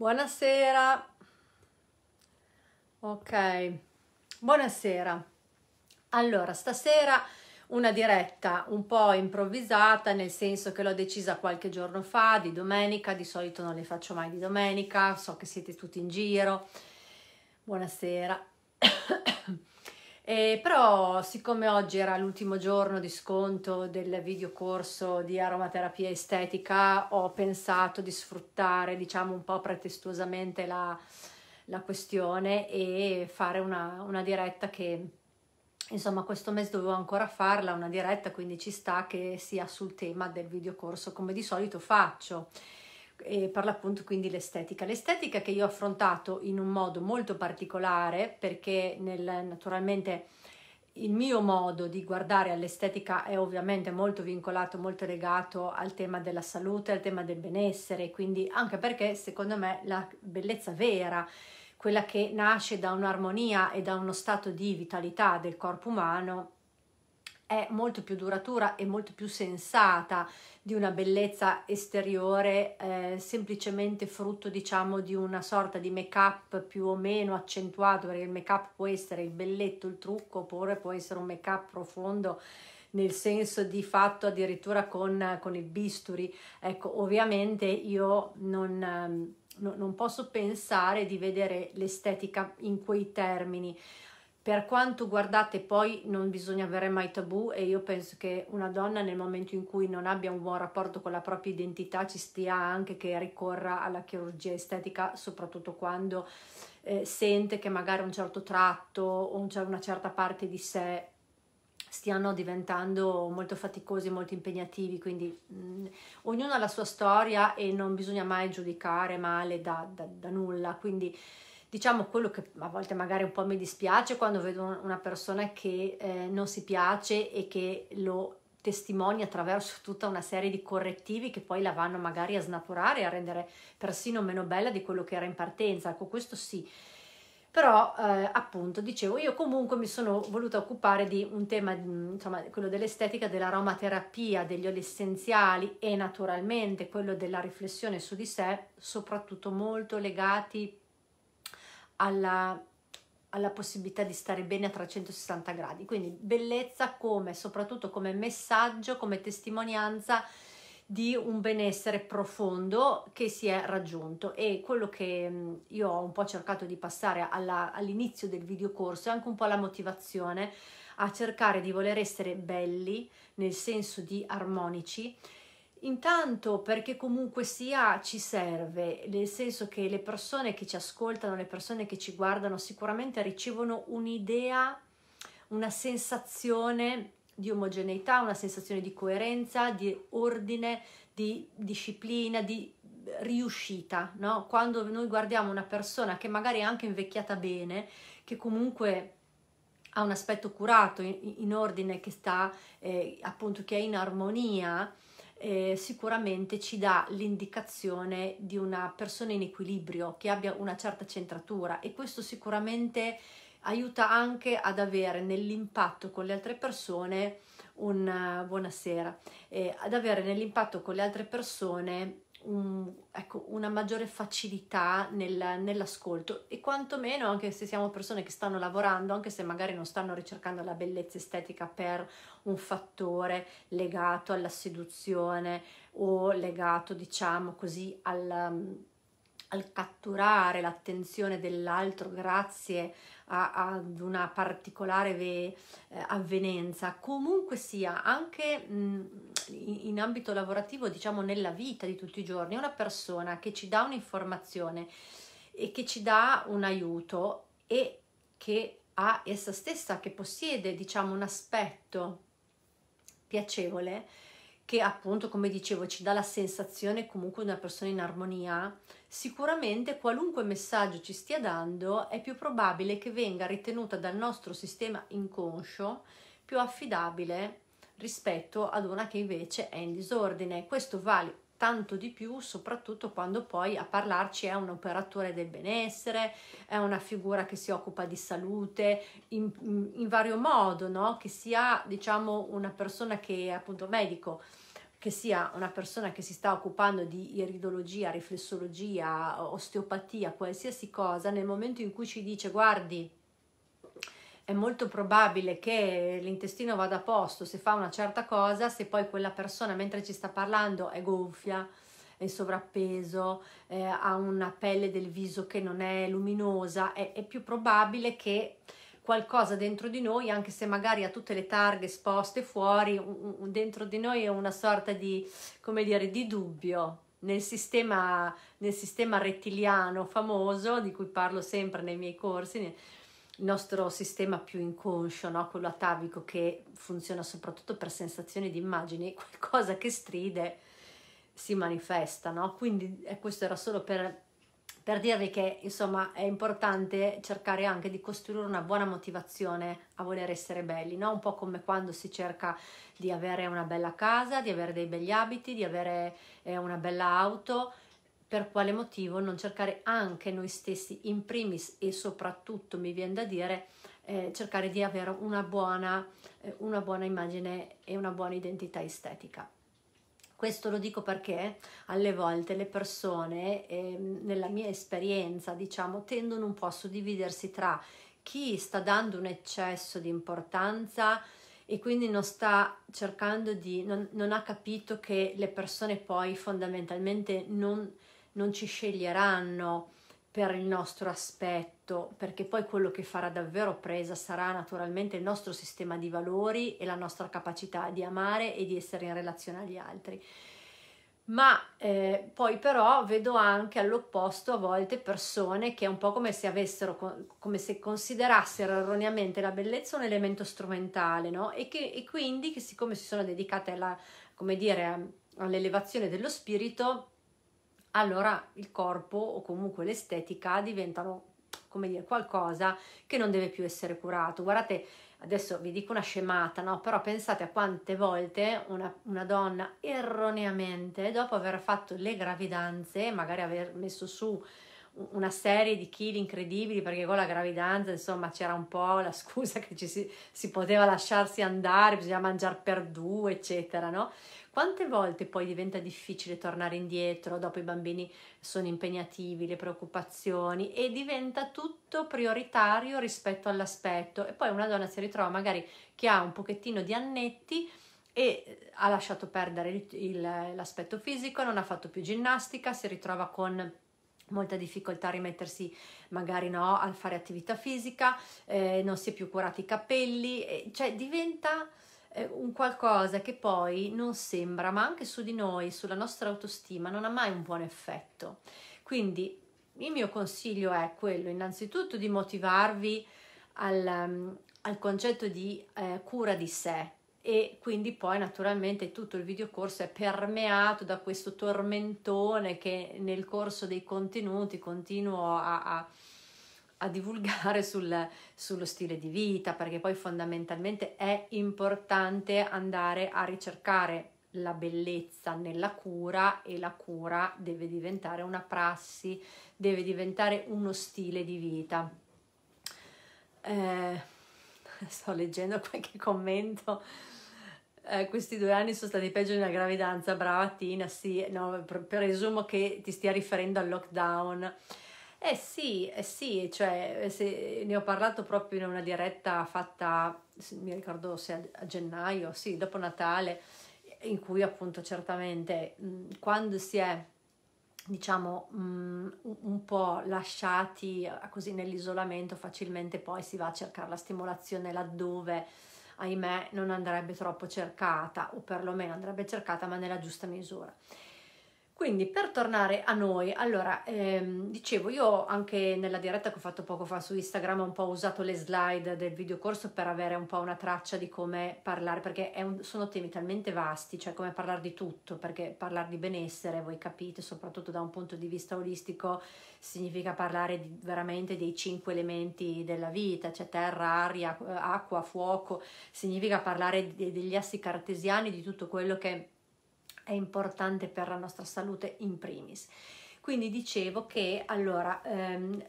Buonasera. Ok, buonasera. Allora, stasera una diretta un po' improvvisata, nel senso che l'ho decisa qualche giorno fa, di domenica, di solito non le faccio mai di domenica, so che siete tutti in giro. Buonasera. Eh, però siccome oggi era l'ultimo giorno di sconto del videocorso di aromaterapia estetica ho pensato di sfruttare diciamo un po' pretestuosamente la, la questione e fare una, una, diretta che insomma questo mese dovevo ancora farla una diretta quindi ci sta che sia sul tema del videocorso come di solito faccio e per l'appunto quindi l'estetica. L'estetica che io ho affrontato in un modo molto particolare perché nel, naturalmente il mio modo di guardare all'estetica è ovviamente molto vincolato, molto legato al tema della salute, al tema del benessere, quindi anche perché secondo me la bellezza vera, quella che nasce da un'armonia e da uno stato di vitalità del corpo umano, è molto più duratura e molto più sensata di una bellezza esteriore eh, semplicemente frutto diciamo di una sorta di make up più o meno accentuato perché il make up può essere il belletto, il trucco oppure può essere un make up profondo nel senso di fatto addirittura con, con il bisturi ecco ovviamente io non, ehm, non posso pensare di vedere l'estetica in quei termini per quanto guardate poi non bisogna avere mai tabù e io penso che una donna nel momento in cui non abbia un buon rapporto con la propria identità ci stia anche che ricorra alla chirurgia estetica soprattutto quando eh, sente che magari un certo tratto o una certa parte di sé stiano diventando molto faticosi, molto impegnativi, quindi mh, mm, ognuno ha la sua storia e non bisogna mai giudicare male da, da, da nulla, quindi diciamo quello che a volte magari un po' mi dispiace quando vedo una persona che eh, non si piace e che lo testimonia attraverso tutta una serie di correttivi che poi la vanno magari a snaturare, a rendere persino meno bella di quello che era in partenza. Ecco, questo sì. Però eh, appunto dicevo, io comunque mi sono voluta occupare di un tema, insomma, quello dell'estetica, dell'aromaterapia, degli oli essenziali e naturalmente quello della riflessione su di sé, soprattutto molto legati alla, alla possibilità di stare bene a 360 gradi. Quindi bellezza come, soprattutto come messaggio, come testimonianza di un benessere profondo che si è raggiunto e quello che mm, io ho un po' cercato di passare alla, all'inizio del video corso è anche un po' la motivazione a cercare di voler essere belli nel senso di armonici Intanto perché comunque sia ci serve, nel senso che le persone che ci ascoltano, le persone che ci guardano sicuramente ricevono un'idea, una sensazione di omogeneità, una sensazione di coerenza, di ordine, di disciplina, di riuscita, no? Quando noi guardiamo una persona che magari è anche invecchiata bene, che comunque ha un aspetto curato, in, in ordine, che sta eh, appunto che è in armonia, eh, sicuramente ci dà l'indicazione di una persona in equilibrio, che abbia una certa centratura e questo sicuramente aiuta anche ad avere nell'impatto con le altre persone un eh, buonasera, eh, ad avere nell'impatto con le altre persone un, ecco, una maggiore facilità nel, nell'ascolto e quantomeno anche se siamo persone che stanno lavorando, anche se magari non stanno ricercando la bellezza estetica per un fattore legato alla seduzione o legato, diciamo così, al, mm, al catturare l'attenzione dell'altro grazie a, ad una particolare ve, eh, avvenenza, comunque sia anche mh, mm, in, ambito lavorativo, diciamo nella vita di tutti i giorni, una persona che ci dà un'informazione e che ci dà un aiuto e che ha essa stessa, che possiede diciamo un aspetto piacevole che appunto come dicevo ci dà la sensazione comunque di una persona in armonia, sicuramente qualunque messaggio ci stia dando è più probabile che venga ritenuta dal nostro sistema inconscio più affidabile rispetto ad una che invece è in disordine. Questo vale tanto di più, soprattutto quando poi a parlarci è un operatore del benessere, è una figura che si occupa di salute in, in, vario modo, no? che sia diciamo una persona che è appunto medico che sia una persona che si sta occupando di iridologia, riflessologia, osteopatia, qualsiasi cosa, nel momento in cui ci dice guardi, è molto probabile che l'intestino vada a posto se fa una certa cosa, se poi quella persona mentre ci sta parlando è gonfia, è sovrappeso, eh, ha una pelle del viso che non è luminosa, è, è più probabile che qualcosa dentro di noi, anche se magari ha tutte le targhe esposte fuori, un, un, dentro di noi è una sorta di, come dire, di dubbio. Nel sistema, nel sistema rettiliano famoso, di cui parlo sempre nei miei corsi, il nostro sistema più inconscio, no? quello atavico che funziona soprattutto per sensazioni di immagini, qualcosa che stride si manifesta. No? Quindi eh, questo era solo per, per dirvi che insomma è importante cercare anche di costruire una buona motivazione a voler essere belli, no? un po' come quando si cerca di avere una bella casa, di avere dei begli abiti, di avere eh, una bella auto per quale motivo non cercare anche noi stessi in primis e soprattutto mi viene da dire eh, cercare di avere una buona, eh, una buona immagine e una buona identità estetica. Questo lo dico perché alle volte le persone, eh, nella mia esperienza, diciamo, tendono un po' a suddividersi tra chi sta dando un eccesso di importanza e quindi non sta cercando di, non, non ha capito che le persone poi fondamentalmente non, non ci sceglieranno per il nostro aspetto, perché poi quello che farà davvero presa sarà naturalmente il nostro sistema di valori e la nostra capacità di amare e di essere in relazione agli altri. Ma eh, poi però vedo anche all'opposto a volte persone che è un po' come se avessero, come se considerassero erroneamente la bellezza un elemento strumentale, no? E, che, e quindi che siccome si sono dedicate alla, come dire, all'elevazione dello spirito, allora il corpo o comunque l'estetica diventano come dire qualcosa che non deve più essere curato. Guardate, adesso vi dico una scemata, no? Però pensate a quante volte una, una donna erroneamente, dopo aver fatto le gravidanze, magari aver messo su una serie di chili incredibili perché con la gravidanza insomma c'era un po' la scusa che ci si, si poteva lasciarsi andare, bisogna mangiare per due eccetera no? Quante volte poi diventa difficile tornare indietro, dopo i bambini sono impegnativi, le preoccupazioni e diventa tutto prioritario rispetto all'aspetto e poi una donna si ritrova magari che ha un pochettino di annetti e eh, ha lasciato perdere il, il, l'aspetto fisico, non ha fatto più ginnastica, si ritrova con molta difficoltà a rimettersi magari no, a fare attività fisica, eh, non si è più curati i capelli, cioè diventa eh, un qualcosa che poi non sembra, ma anche su di noi, sulla nostra autostima, non ha mai un buon effetto. Quindi il mio consiglio è quello innanzitutto di motivarvi al, mm, al concetto di eh, cura di sé e quindi poi naturalmente tutto il videocorso è permeato da questo tormentone che nel corso dei contenuti continuo a, a a divulgare sul, sullo stile di vita, perché poi fondamentalmente è importante andare a ricercare la bellezza nella cura e la cura deve diventare una prassi, deve diventare uno stile di vita. Eh, sto leggendo qualche commento. Eh, questi due anni sono stati peggio di una gravidanza, brava Tina, sì, no, presumo che ti stia riferendo al lockdown. Eh sì, eh sì, cioè eh, se, ne ho parlato proprio in una diretta fatta, mi ricordo se a, a gennaio, sì, dopo Natale, in cui appunto certamente mh, mm, quando si è diciamo mh, mm, un po' lasciati eh, così nell'isolamento facilmente poi si va a cercare la stimolazione laddove ahimè non andrebbe troppo cercata o perlomeno andrebbe cercata ma nella giusta misura quindi per tornare a noi, allora ehm, dicevo io anche nella diretta che ho fatto poco fa su Instagram ho un po' usato le slide del videocorso per avere un po' una traccia di come parlare, perché un, sono temi talmente vasti, cioè come parlare di tutto, perché parlare di benessere, voi capite, soprattutto da un punto di vista olistico, significa parlare di, veramente dei cinque elementi della vita, cioè terra, aria, acqua, fuoco, significa parlare di, degli assi cartesiani, di tutto quello che è importante per la nostra salute in primis. Quindi dicevo che allora ehm,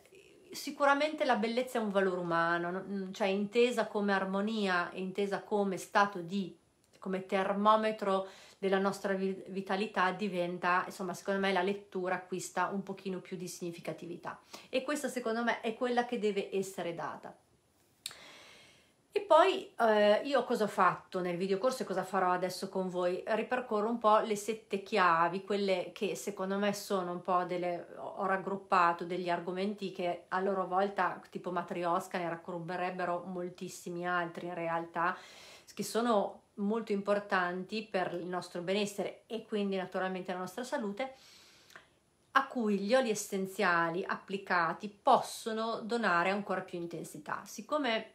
sicuramente la bellezza è un valore umano, mm, cioè intesa come armonia, intesa come stato di come termometro della nostra vitalità diventa, insomma, secondo me la lettura acquista un pochino più di significatività e questa secondo me è quella che deve essere data. E poi eh, io cosa ho fatto nel videocorso e cosa farò adesso con voi? Ripercorro un po' le sette chiavi, quelle che secondo me sono un po' delle... ho raggruppato degli argomenti che a loro volta, tipo Matriosca, ne raccorberebbero moltissimi altri in realtà, che sono molto importanti per il nostro benessere e quindi naturalmente la nostra salute, a cui gli oli essenziali applicati possono donare ancora più intensità. Siccome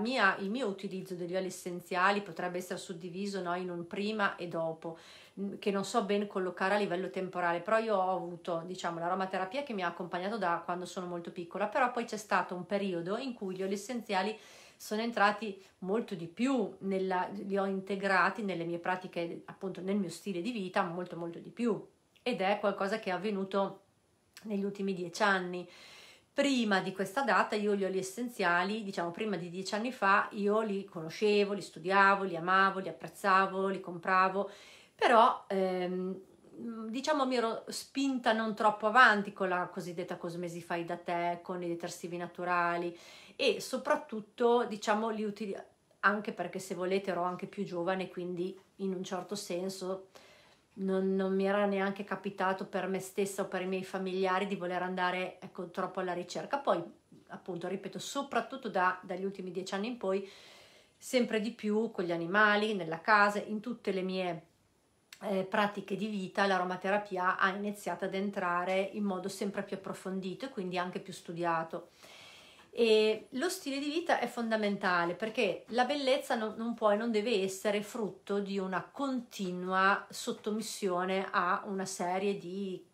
mia, il mio utilizzo degli oli essenziali potrebbe essere suddiviso no, in un prima e dopo, mm, che non so ben collocare a livello temporale, però io ho avuto diciamo, l'aromaterapia che mi ha accompagnato da quando sono molto piccola, però poi c'è stato un periodo in cui gli oli essenziali sono entrati molto di più, nella, li ho integrati nelle mie pratiche, appunto nel mio stile di vita, molto molto di più ed è qualcosa che è avvenuto negli ultimi dieci anni prima di questa data io gli oli essenziali, diciamo prima di dieci anni fa, io li conoscevo, li studiavo, li amavo, li apprezzavo, li compravo, però ehm, diciamo mi ero spinta non troppo avanti con la cosiddetta cosmesi fai da te, con i detersivi naturali e soprattutto diciamo li utilizzo anche perché se volete ero anche più giovane, quindi in un certo senso non, non, mi era neanche capitato per me stessa o per i miei familiari di voler andare ecco, troppo alla ricerca. Poi, appunto, ripeto, soprattutto da, dagli ultimi dieci anni in poi, sempre di più con gli animali, nella casa, in tutte le mie eh, pratiche di vita, l'aromaterapia ha iniziato ad entrare in modo sempre più approfondito e quindi anche più studiato. E lo stile di vita è fondamentale perché la bellezza non, non può e non deve essere frutto di una continua sottomissione a una serie di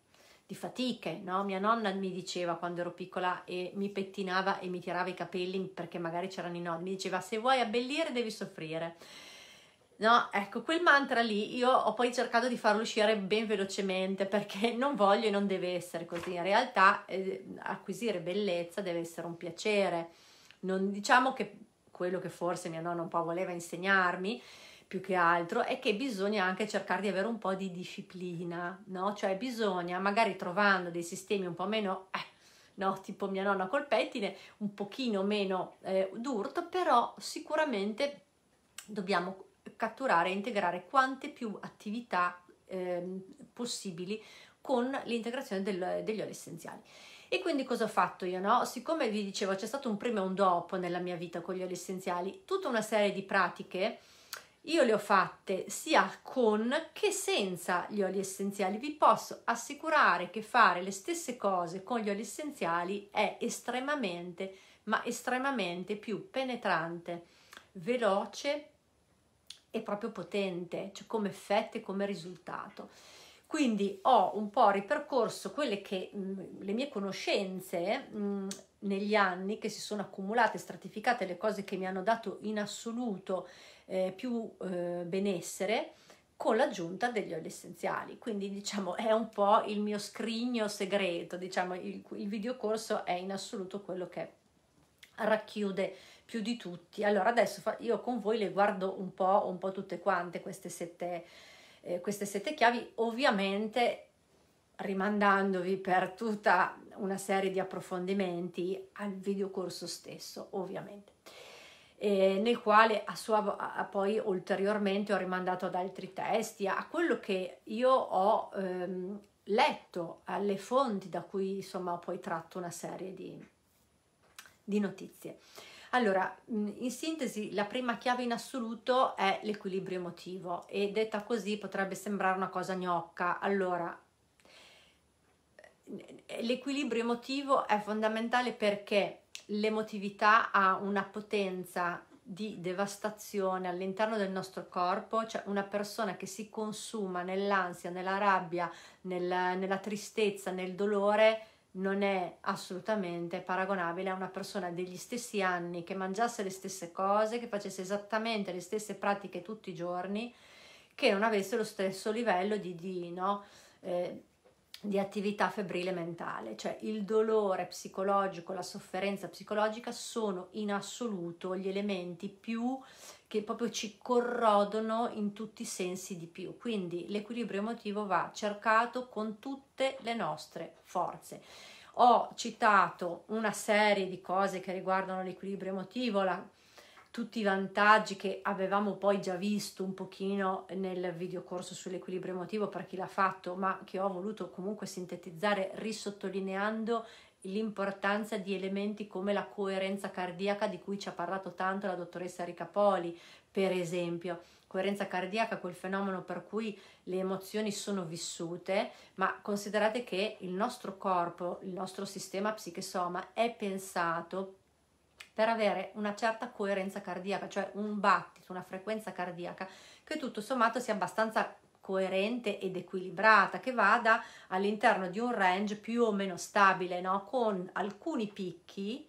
fatiche, no? Mia nonna mi diceva quando ero piccola e mi pettinava e mi tirava i capelli perché magari c'erano i nodi, mi diceva se vuoi abbellire devi soffrire. No, ecco, quel mantra lì io ho poi cercato di farlo uscire ben velocemente perché non voglio e non deve essere così. In realtà eh, acquisire bellezza deve essere un piacere. Non diciamo che quello che forse mia nonna un po' voleva insegnarmi più che altro è che bisogna anche cercare di avere un po' di disciplina, no? Cioè bisogna magari trovando dei sistemi un po' meno eh, No, tipo mia nonna col pettine, un pochino meno eh, d'urto, però sicuramente dobbiamo catturare e integrare quante più attività eh, possibili con l'integrazione del, degli oli essenziali. E quindi cosa ho fatto io? No? Siccome vi dicevo c'è stato un prima e un dopo nella mia vita con gli oli essenziali, tutta una serie di pratiche io le ho fatte sia con che senza gli oli essenziali. Vi posso assicurare che fare le stesse cose con gli oli essenziali è estremamente, ma estremamente più penetrante, veloce è proprio potente, cioè come effetto e come risultato. Quindi ho un po' ripercorso quelle che mh, le mie conoscenze mh, negli anni che si sono accumulate, stratificate, le cose che mi hanno dato in assoluto eh, più eh, benessere con l'aggiunta degli oli essenziali. Quindi diciamo è un po' il mio scrigno segreto, diciamo il, il videocorso è in assoluto quello che racchiude più di tutti. Allora adesso io con voi le guardo un po', un po' tutte quante queste sette, eh, queste sette chiavi, ovviamente rimandandovi per tutta una serie di approfondimenti al videocorso stesso, ovviamente, eh, nel quale a sua, a poi ulteriormente ho rimandato ad altri testi, a quello che io ho ehm, letto, alle fonti da cui insomma ho poi tratto una serie di, di notizie. Allora, in sintesi, la prima chiave in assoluto è l'equilibrio emotivo e detta così potrebbe sembrare una cosa gnocca. Allora, eh, l'equilibrio emotivo è fondamentale perché l'emotività ha una potenza di devastazione all'interno del nostro corpo, cioè una persona che si consuma nell'ansia, nella rabbia, nel, nella tristezza, nel dolore, non è assolutamente paragonabile a una persona degli stessi anni che mangiasse le stesse cose, che facesse esattamente le stesse pratiche tutti i giorni, che non avesse lo stesso livello di, di, no, eh, di attività febbrile mentale. Cioè il dolore psicologico, la sofferenza psicologica sono in assoluto gli elementi più che proprio ci corrodono in tutti i sensi di più. Quindi l'equilibrio emotivo va cercato con tutte le nostre forze. Ho citato una serie di cose che riguardano l'equilibrio emotivo, la, tutti i vantaggi che avevamo poi già visto un pochino nel videocorso sull'equilibrio emotivo per chi l'ha fatto, ma che ho voluto comunque sintetizzare risottolineando l'importanza di elementi come la coerenza cardiaca di cui ci ha parlato tanto la dottoressa Ricapoli, per esempio. Coerenza cardiaca, quel fenomeno per cui le emozioni sono vissute, ma considerate che il nostro corpo, il nostro sistema psichesoma è pensato per avere una certa coerenza cardiaca, cioè un battito, una frequenza cardiaca che tutto sommato sia abbastanza coerente ed equilibrata che vada all'interno di un range più o meno stabile, no? con alcuni picchi,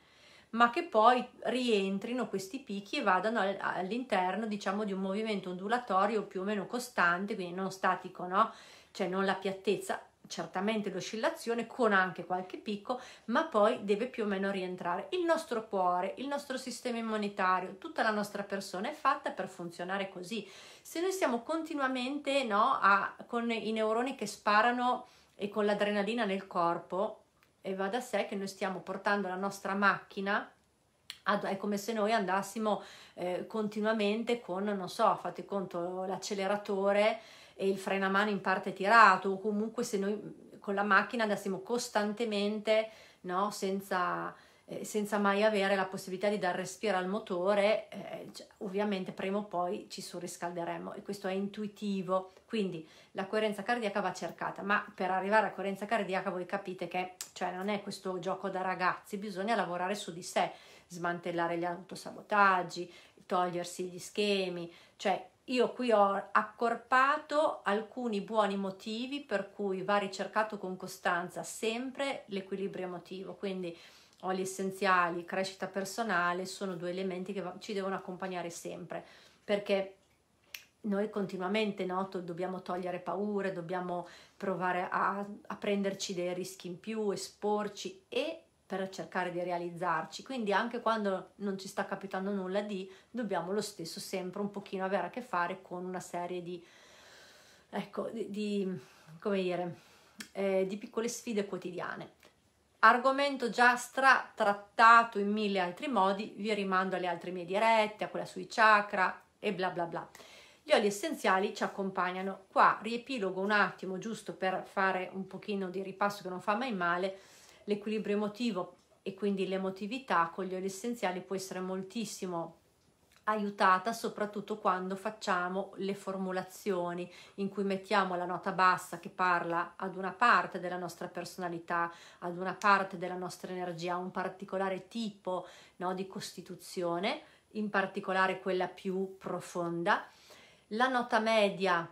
ma che poi rientrino questi picchi e vadano all'interno, diciamo, di un movimento ondulatorio più o meno costante, quindi non statico, no? cioè non la piattezza, certamente l'oscillazione con anche qualche picco, ma poi deve più o meno rientrare. Il nostro cuore, il nostro sistema immunitario, tutta la nostra persona è fatta per funzionare così. Se noi siamo continuamente no, a, con i neuroni che sparano e con l'adrenalina nel corpo, e va da sé che noi stiamo portando la nostra macchina ad, è come se noi andassimo eh, continuamente con, non so, fate conto, l'acceleratore e il frenamano in parte tirato o comunque se noi con la macchina andassimo costantemente no, senza, eh, senza, mai avere la possibilità di dar respiro al motore, eh, cioè, ovviamente prima o poi ci surriscalderemmo e questo è intuitivo. Quindi la coerenza cardiaca va cercata, ma per arrivare a coerenza cardiaca voi capite che cioè, non è questo gioco da ragazzi, bisogna lavorare su di sé, smantellare gli autosabotaggi, togliersi gli schemi, cioè io qui ho accorpato alcuni buoni motivi per cui va ricercato con costanza sempre l'equilibrio emotivo, quindi oli gli essenziali, crescita personale, sono due elementi che ci devono accompagnare sempre, perché noi continuamente no, dobbiamo togliere paure, dobbiamo provare a, a prenderci dei rischi in più, esporci e per cercare di realizzarci. Quindi anche quando non ci sta capitando nulla di, dobbiamo lo stesso sempre un pochino avere a che fare con una serie di, ecco, di, di come dire, eh, di piccole sfide quotidiane. Argomento già trattato in mille altri modi, vi rimando alle altre mie dirette, a quella sui chakra e bla bla bla. Gli oli essenziali ci accompagnano. Qua riepilogo un attimo giusto per fare un pochino di ripasso che non fa mai male l'equilibrio emotivo e quindi l'emotività con gli oli essenziali può essere moltissimo aiutata soprattutto quando facciamo le formulazioni in cui mettiamo la nota bassa che parla ad una parte della nostra personalità, ad una parte della nostra energia, a un particolare tipo no, di costituzione, in particolare quella più profonda. La nota media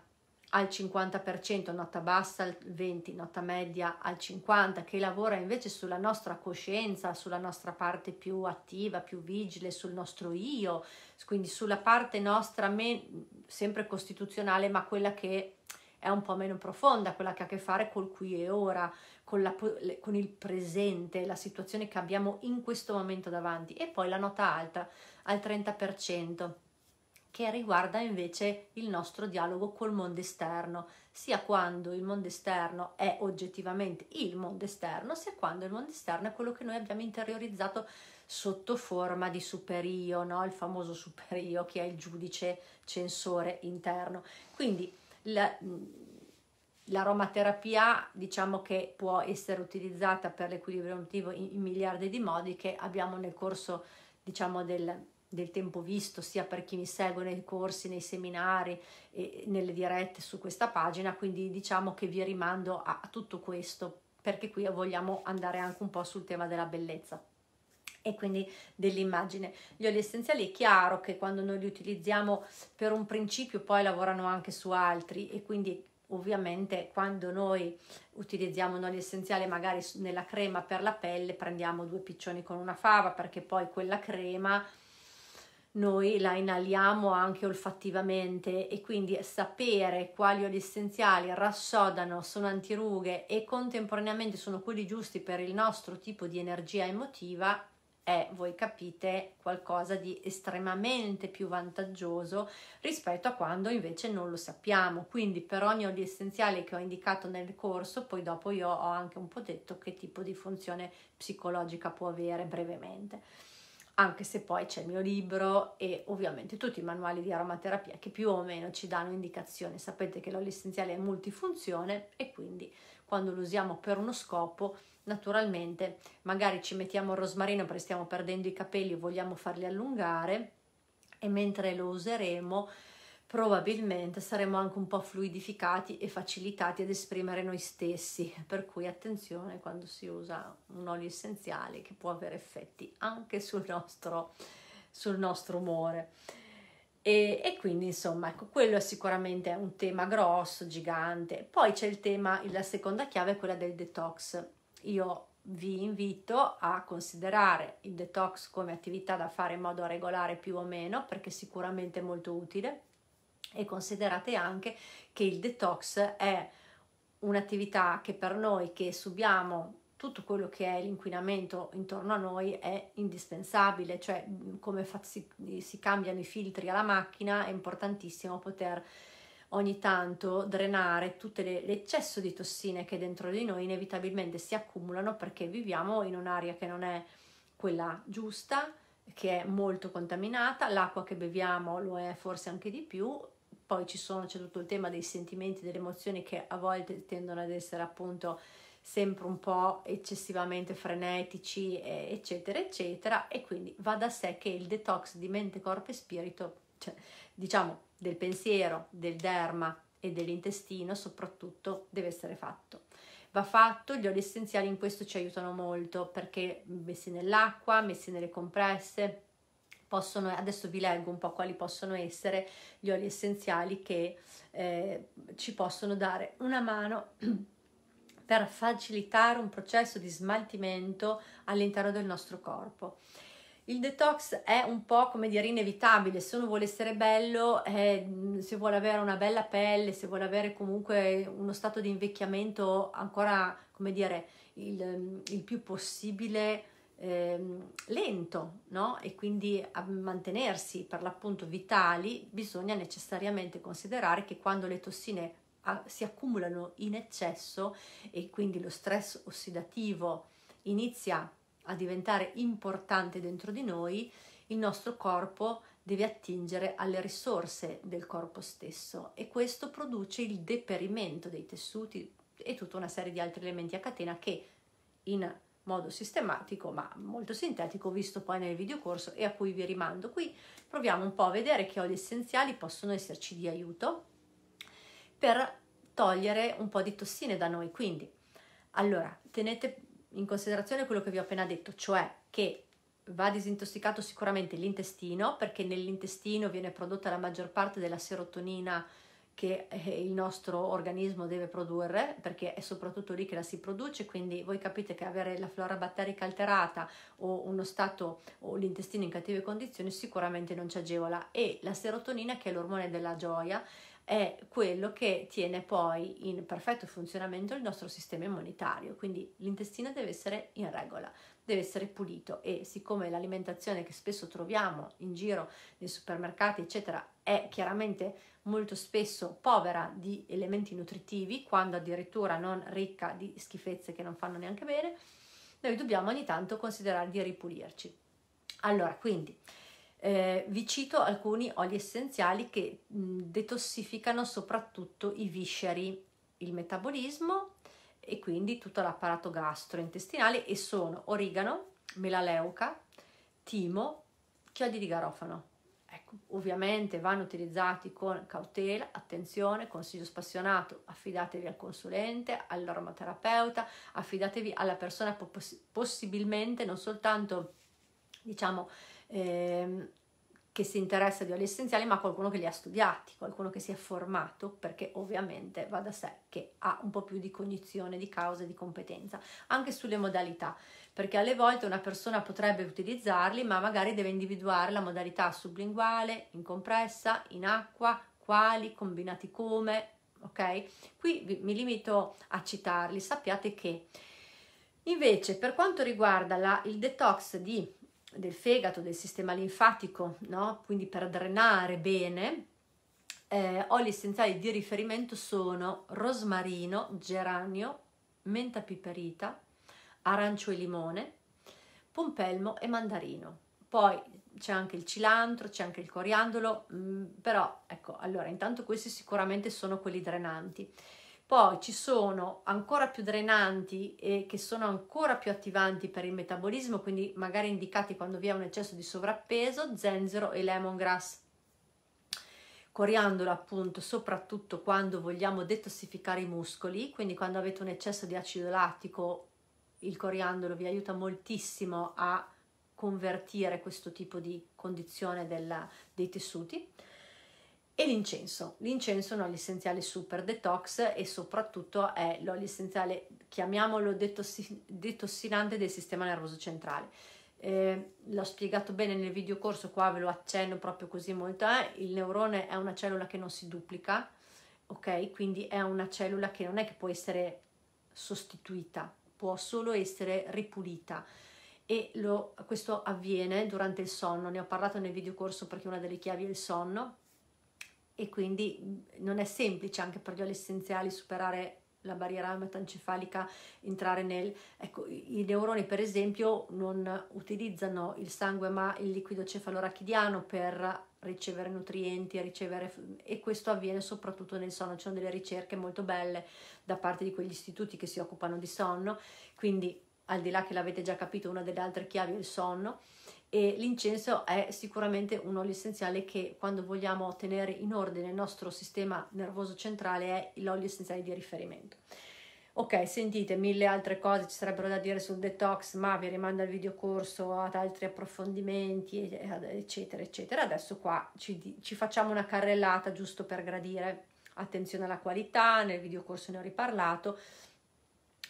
al 50%, nota bassa al 20%, nota media al 50%, che lavora invece sulla nostra coscienza, sulla nostra parte più attiva, più vigile, sul nostro io, quindi sulla parte nostra me- sempre costituzionale, ma quella che è un po' meno profonda, quella che ha a che fare col qui e ora, con, la, con il presente, la situazione che abbiamo in questo momento davanti, e poi la nota alta al 30% che riguarda invece il nostro dialogo col mondo esterno, sia quando il mondo esterno è oggettivamente il mondo esterno, sia quando il mondo esterno è quello che noi abbiamo interiorizzato sotto forma di superio, no? il famoso superio che è il giudice censore interno. Quindi la, l'aromaterapia diciamo che può essere utilizzata per l'equilibrio emotivo in, in miliardi di modi che abbiamo nel corso diciamo del del tempo visto sia per chi mi segue nei corsi, nei seminari e nelle dirette su questa pagina, quindi diciamo che vi rimando a, a tutto questo perché qui vogliamo andare anche un po' sul tema della bellezza e quindi dell'immagine. Gli oli essenziali è chiaro che quando noi li utilizziamo per un principio poi lavorano anche su altri e quindi ovviamente quando noi utilizziamo un olio essenziale magari nella crema per la pelle prendiamo due piccioni con una fava perché poi quella crema noi la inaliamo anche olfattivamente e quindi sapere quali oli essenziali rassodano, sono antirughe e contemporaneamente sono quelli giusti per il nostro tipo di energia emotiva è, voi capite, qualcosa di estremamente più vantaggioso rispetto a quando invece non lo sappiamo. Quindi per ogni oli essenziale che ho indicato nel corso, poi dopo io ho anche un po' detto che tipo di funzione psicologica può avere brevemente anche se poi c'è il mio libro e ovviamente tutti i manuali di aromaterapia che più o meno ci danno indicazioni. Sapete che l'olio essenziale è multifunzione e quindi quando lo usiamo per uno scopo, naturalmente magari ci mettiamo il rosmarino perché stiamo perdendo i capelli e vogliamo farli allungare e mentre lo useremo probabilmente saremo anche un po' fluidificati e facilitati ad esprimere noi stessi, per cui attenzione quando si usa un olio essenziale che può avere effetti anche sul nostro, sul nostro umore. E, e, quindi insomma ecco quello è sicuramente un tema grosso, gigante. Poi c'è il tema, la seconda chiave è quella del detox. Io vi invito a considerare il detox come attività da fare in modo regolare più o meno perché sicuramente è molto utile e considerate anche che il detox è un'attività che per noi che subiamo tutto quello che è l'inquinamento intorno a noi è indispensabile, cioè come fa- si, si cambiano i filtri alla macchina è importantissimo poter ogni tanto drenare tutto l'eccesso di tossine che dentro di noi inevitabilmente si accumulano perché viviamo in un'aria che non è quella giusta, che è molto contaminata, l'acqua che beviamo lo è forse anche di più poi sono, c'è tutto il tema dei sentimenti, delle emozioni che a volte tendono ad essere appunto sempre un po' eccessivamente frenetici, eccetera, eccetera. E quindi va da sé che il detox di mente, corpo e spirito, cioè, diciamo del pensiero, del derma e dell'intestino soprattutto, deve essere fatto va fatto, gli oli essenziali in questo ci aiutano molto perché messi nell'acqua, messi nelle compresse, possono, adesso vi leggo un po' quali possono essere gli oli essenziali che eh, ci possono dare una mano per facilitare un processo di smaltimento all'interno del nostro corpo. Il detox è un po' come dire inevitabile, se uno vuole essere bello, eh, se vuole avere una bella pelle, se vuole avere comunque uno stato di invecchiamento ancora, come dire, il, il più possibile ehm, lento no? e quindi a mantenersi per l'appunto vitali bisogna necessariamente considerare che quando le tossine a, ah, si accumulano in eccesso e quindi lo stress ossidativo inizia a diventare importante dentro di noi, il nostro corpo deve attingere alle risorse del corpo stesso e questo produce il deperimento dei tessuti e tutta una serie di altri elementi a catena che in modo sistematico ma molto sintetico visto poi nel videocorso e a cui vi rimando qui proviamo un po' a vedere che oli essenziali possono esserci di aiuto per togliere un po' di tossine da noi quindi allora tenete in considerazione quello che vi ho appena detto cioè che va disintossicato sicuramente l'intestino perché nell'intestino viene prodotta la maggior parte della serotonina che eh, il nostro organismo deve produrre, perché è soprattutto lì che la si produce, quindi voi capite che avere la flora batterica alterata o uno stato o l'intestino in cattive condizioni sicuramente non ci agevola e la serotonina che è l'ormone della gioia è quello che tiene poi in perfetto funzionamento il nostro sistema immunitario, quindi l'intestino deve essere in regola, deve essere pulito e siccome l'alimentazione che spesso troviamo in giro nei supermercati eccetera è chiaramente molto spesso povera di elementi nutritivi, quando addirittura non ricca di schifezze che non fanno neanche bene, noi dobbiamo ogni tanto considerare di ripulirci. Allora, quindi eh, vi cito alcuni oli essenziali che mh, detossificano soprattutto i visceri, il metabolismo e quindi tutto l'apparato gastrointestinale e sono origano, melaleuca, timo, chiodi di garofano. Ecco, ovviamente vanno utilizzati con cautela, attenzione, consiglio spassionato, affidatevi al consulente, all'aromaterapeuta, affidatevi alla persona poss- possibilmente non soltanto diciamo ehm, che si interessa di oli essenziali, ma qualcuno che li ha studiati, qualcuno che si è formato, perché ovviamente va da sé che ha un po' più di cognizione, di causa, di competenza, anche sulle modalità, perché alle volte una persona potrebbe utilizzarli, ma magari deve individuare la modalità sublinguale, in compressa, in acqua, quali, combinati come, ok? Qui vi, mi limito a citarli, sappiate che invece per quanto riguarda la, il detox di del fegato, del sistema linfatico, no? quindi per drenare bene, eh, oli essenziali di riferimento sono rosmarino, geranio, menta piperita, arancio e limone, pompelmo e mandarino. Poi c'è anche il cilantro, c'è anche il coriandolo, mh, mm, però ecco, allora intanto questi sicuramente sono quelli drenanti. Poi ci sono ancora più drenanti e che sono ancora più attivanti per il metabolismo, quindi magari indicati quando vi è un eccesso di sovrappeso, zenzero e lemongrass. Coriandolo appunto soprattutto quando vogliamo detossificare i muscoli, quindi quando avete un eccesso di acido lattico, il coriandolo vi aiuta moltissimo a convertire questo tipo di condizione della, dei tessuti e l'incenso. L'incenso è un olio essenziale super detox e soprattutto è l'olio essenziale, chiamiamolo detossinante del sistema nervoso centrale. Eh, l'ho spiegato bene nel video corso, qua ve lo accenno proprio così molto. Eh? Il neurone è una cellula che non si duplica, ok? Quindi è una cellula che non è che può essere sostituita, può solo essere ripulita e lo, questo avviene durante il sonno. Ne ho parlato nel video corso perché una delle chiavi è il sonno e quindi non è semplice anche per gli oli essenziali superare la barriera metancefalica, entrare nel... Ecco, i neuroni per esempio non utilizzano il sangue ma il liquido cefalorachidiano per ricevere nutrienti ricevere, e questo avviene soprattutto nel sonno. Ci sono delle ricerche molto belle da parte di quegli istituti che si occupano di sonno, quindi al di là che l'avete già capito, una delle altre chiavi è il sonno e l'incenso è sicuramente un olio essenziale che quando vogliamo tenere in ordine il nostro sistema nervoso centrale è l'olio essenziale di riferimento. Ok, sentite, mille altre cose ci sarebbero da dire sul detox, ma vi rimando al videocorso, ad altri approfondimenti, eccetera, eccetera. Adesso qua ci, ci facciamo una carrellata giusto per gradire. Attenzione alla qualità, nel videocorso ne ho riparlato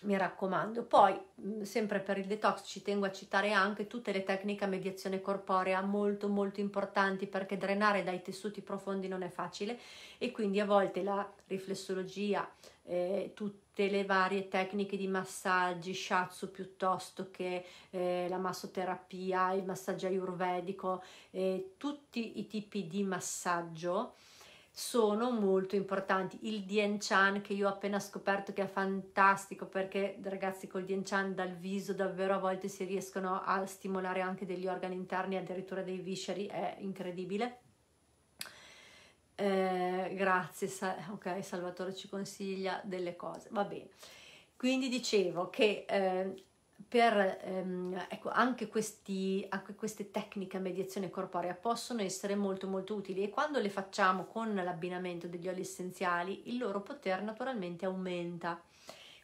mi raccomando. Poi, mm, sempre per il detox, ci tengo a citare anche tutte le tecniche a mediazione corporea molto molto importanti perché drenare dai tessuti profondi non è facile e quindi a volte la riflessologia, eh, tutte le varie tecniche di massaggi, shatsu piuttosto che eh, la massoterapia, il massaggio ayurvedico, eh, tutti i tipi di massaggio sono molto importanti. Il Dien Chan che io ho appena scoperto che è fantastico perché ragazzi col Dien Chan dal viso davvero a volte si riescono a stimolare anche degli organi interni, addirittura dei visceri, è incredibile. Eh, grazie, sa- ok, Salvatore ci consiglia delle cose, va bene. Quindi dicevo che eh, per, ehm, ecco, anche, questi, anche queste tecniche a mediazione corporea possono essere molto molto utili e quando le facciamo con l'abbinamento degli oli essenziali il loro potere naturalmente aumenta.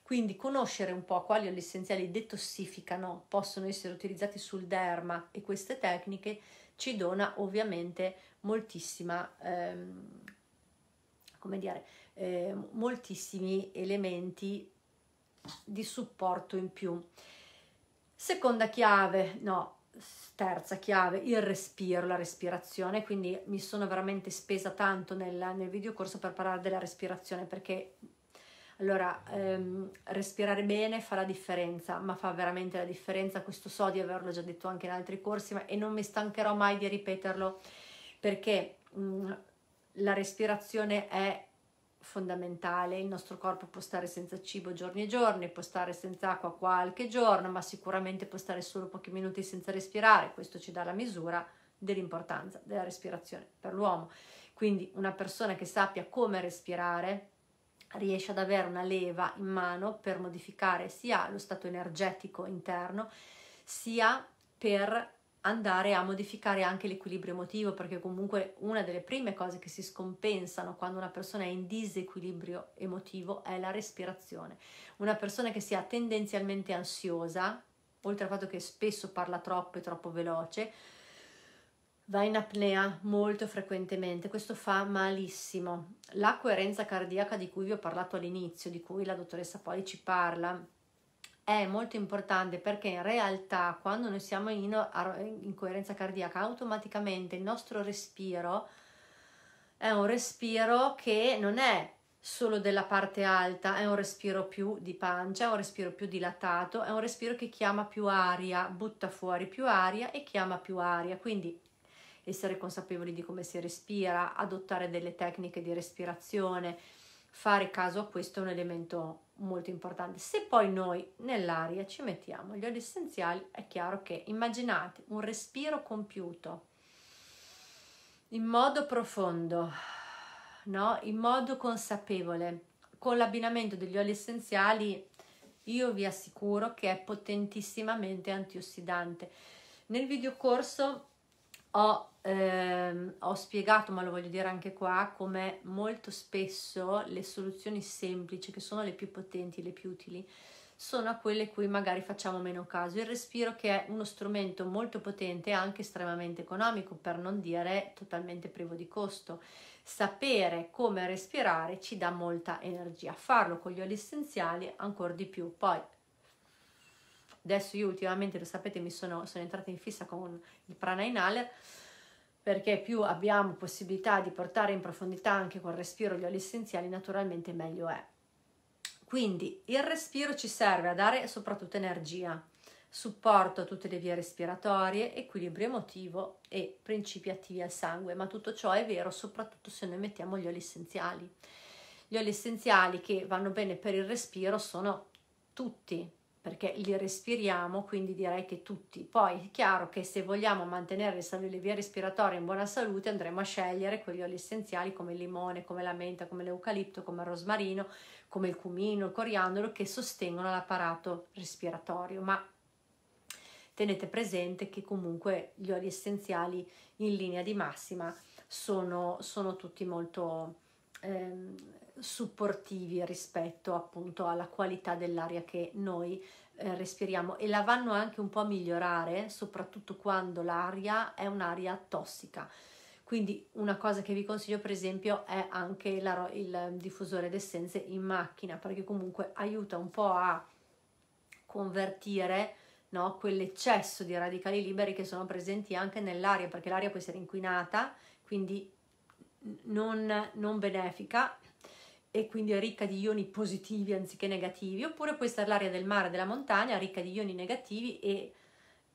Quindi conoscere un po' quali oli essenziali detossificano possono essere utilizzati sul derma e queste tecniche ci dona ovviamente moltissima, ehm, come dire, eh, moltissimi elementi di supporto in più. Seconda chiave, no, terza chiave, il respiro, la respirazione, quindi mi sono veramente spesa tanto nel, nel videocorso per parlare della respirazione perché allora, ehm, respirare bene fa la differenza, ma fa veramente la differenza, questo so di averlo già detto anche in altri corsi ma, e non mi stancherò mai di ripeterlo perché mh, mm, la respirazione è fondamentale, il nostro corpo può stare senza cibo giorni e giorni, può stare senza acqua qualche giorno, ma sicuramente può stare solo pochi minuti senza respirare, questo ci dà la misura dell'importanza della respirazione per l'uomo. Quindi una persona che sappia come respirare riesce ad avere una leva in mano per modificare sia lo stato energetico interno sia per andare a modificare anche l'equilibrio emotivo, perché comunque una delle prime cose che si scompensano quando una persona è in disequilibrio emotivo è la respirazione. Una persona che sia tendenzialmente ansiosa, oltre al fatto che spesso parla troppo e troppo veloce, va in apnea molto frequentemente, questo fa malissimo. La coerenza cardiaca di cui vi ho parlato all'inizio, di cui la dottoressa poi ci parla, è molto importante perché in realtà quando noi siamo in incoerenza cardiaca automaticamente il nostro respiro è un respiro che non è solo della parte alta, è un respiro più di pancia, è un respiro più dilatato, è un respiro che chiama più aria, butta fuori più aria e chiama più aria. Quindi essere consapevoli di come si respira, adottare delle tecniche di respirazione, fare caso a questo è un elemento molto importante. Se poi noi nell'aria ci mettiamo gli oli essenziali, è chiaro che immaginate un respiro compiuto in modo profondo, no? in modo consapevole, con l'abbinamento degli oli essenziali, io vi assicuro che è potentissimamente antiossidante. Nel videocorso ho, ehm, ho spiegato, ma lo voglio dire anche qua, come molto spesso le soluzioni semplici, che sono le più potenti, le più utili, sono a quelle cui magari facciamo meno caso. Il respiro che è uno strumento molto potente e anche estremamente economico, per non dire totalmente privo di costo. Sapere come respirare ci dà molta energia, farlo con gli oli essenziali ancora di più. Poi Adesso io ultimamente, lo sapete, mi sono, sono entrata in fissa con il prana inhaler perché più abbiamo possibilità di portare in profondità anche col respiro gli oli essenziali, naturalmente meglio è. Quindi il respiro ci serve a dare soprattutto energia, supporto a tutte le vie respiratorie, equilibrio emotivo e principi attivi al sangue, ma tutto ciò è vero soprattutto se noi mettiamo gli oli essenziali. Gli oli essenziali che vanno bene per il respiro sono tutti, perché li respiriamo, quindi direi che tutti. Poi è chiaro che se vogliamo mantenere le vie respiratorie in buona salute andremo a scegliere quegli oli essenziali come il limone, come la menta, come l'eucalipto, come il rosmarino, come il cumino, il coriandolo che sostengono l'apparato respiratorio, ma tenete presente che comunque gli oli essenziali in linea di massima sono, sono tutti molto... Ehm, supportivi rispetto appunto alla qualità dell'aria che noi eh, respiriamo e la vanno anche un po' a migliorare soprattutto quando l'aria è un'aria tossica quindi una cosa che vi consiglio per esempio è anche la, il diffusore d'essenze in macchina perché comunque aiuta un po' a convertire no, quell'eccesso di radicali liberi che sono presenti anche nell'aria perché l'aria può essere inquinata quindi non, non benefica e quindi è ricca di ioni positivi anziché negativi, oppure può essere l'aria del mare, della montagna, ricca di ioni negativi e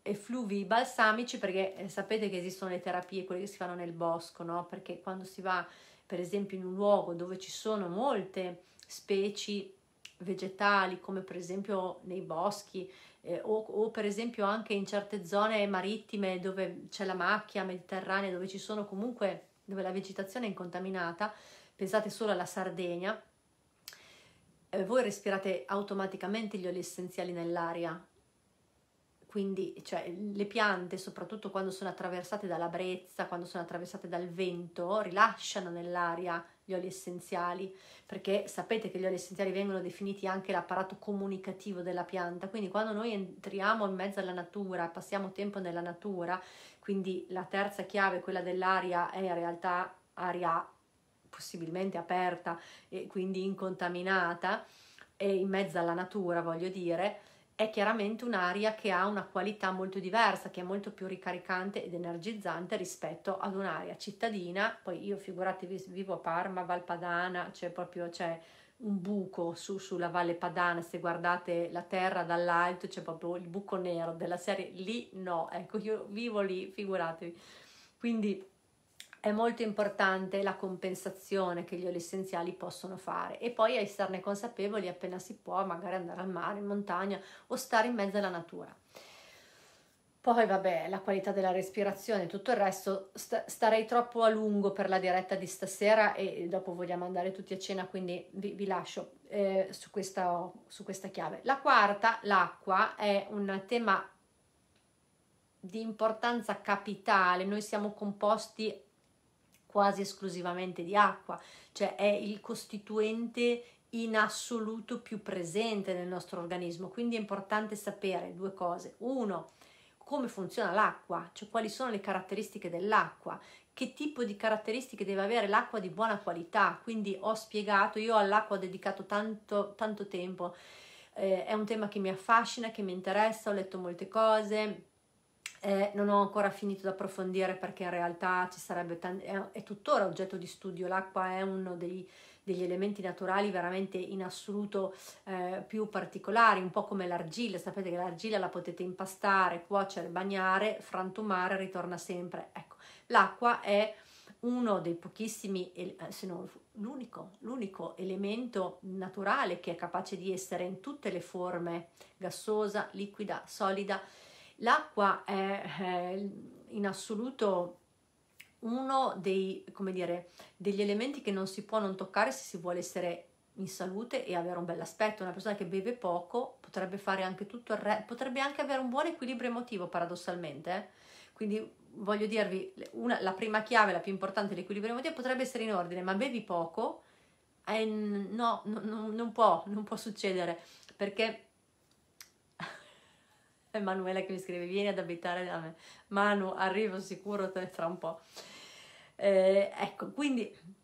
effluvi balsamici, perché eh, sapete che esistono le terapie, quelle che si fanno nel bosco, no? Perché quando si va, per esempio, in un luogo dove ci sono molte specie vegetali, come per esempio nei boschi, eh, o, o, per esempio anche in certe zone marittime dove c'è la macchia mediterranea, dove ci sono comunque, dove la vegetazione è incontaminata, pensate solo alla Sardegna, eh, voi respirate automaticamente gli oli essenziali nell'aria. Quindi cioè, le piante, soprattutto quando sono attraversate dalla brezza, quando sono attraversate dal vento, rilasciano nell'aria gli oli essenziali, perché sapete che gli oli essenziali vengono definiti anche l'apparato comunicativo della pianta, quindi quando noi entriamo in mezzo alla natura, passiamo tempo nella natura, quindi la terza chiave, quella dell'aria, è in realtà aria possibilmente aperta e quindi incontaminata e in mezzo alla natura, voglio dire, è chiaramente un'aria che ha una qualità molto diversa, che è molto più ricaricante ed energizzante rispetto ad un'aria cittadina. Poi io figuratevi, vivo a Parma, Valpadana, c'è proprio c'è un buco su, sulla Valle Padana, se guardate la terra dall'alto c'è proprio il buco nero della serie, lì no, ecco io vivo lì, figuratevi. Quindi è molto importante la compensazione che gli oli essenziali possono fare e poi esserne consapevoli appena si può, magari andare al mare, in montagna o stare in mezzo alla natura. Poi vabbè, la qualità della respirazione, tutto il resto, st- starei troppo a lungo per la diretta di stasera e dopo vogliamo andare tutti a cena, quindi vi, vi lascio eh, su, questa, su questa chiave. La quarta, l'acqua, è un tema di importanza capitale. Noi siamo composti quasi esclusivamente di acqua, cioè è il costituente in assoluto più presente nel nostro organismo. Quindi è importante sapere due cose. Uno, come funziona l'acqua, cioè quali sono le caratteristiche dell'acqua, che tipo di caratteristiche deve avere l'acqua di buona qualità. Quindi ho spiegato, io all'acqua ho dedicato tanto, tanto tempo. Eh, è un tema che mi affascina, che mi interessa, ho letto molte cose, eh, non ho ancora finito di approfondire perché in realtà ci sarebbe tan- è, è, tuttora oggetto di studio. L'acqua è uno dei, degli elementi naturali veramente in assoluto eh, più particolari, un po' come l'argilla. Sapete che l'argilla la potete impastare, cuocere, bagnare, frantumare, ritorna sempre. Ecco, l'acqua è uno dei pochissimi, eh, se non l'unico, l'unico elemento naturale che è capace di essere in tutte le forme, gassosa, liquida, solida, L'acqua è, è eh, in assoluto uno dei, dire, degli elementi che non si può non toccare se si vuole essere in salute e avere un bel aspetto. Una persona che beve poco potrebbe fare anche tutto il re- potrebbe anche avere un buon equilibrio emotivo, paradossalmente. Quindi voglio dirvi, una, la prima chiave, la più importante dell'equilibrio emotivo potrebbe essere in ordine, ma bevi poco, eh, no, no, no, non, può, non può succedere perché Manuela che mi scrive vieni ad abitare da me. Manu, arrivo sicuro te fra un po'. Eh, ecco, quindi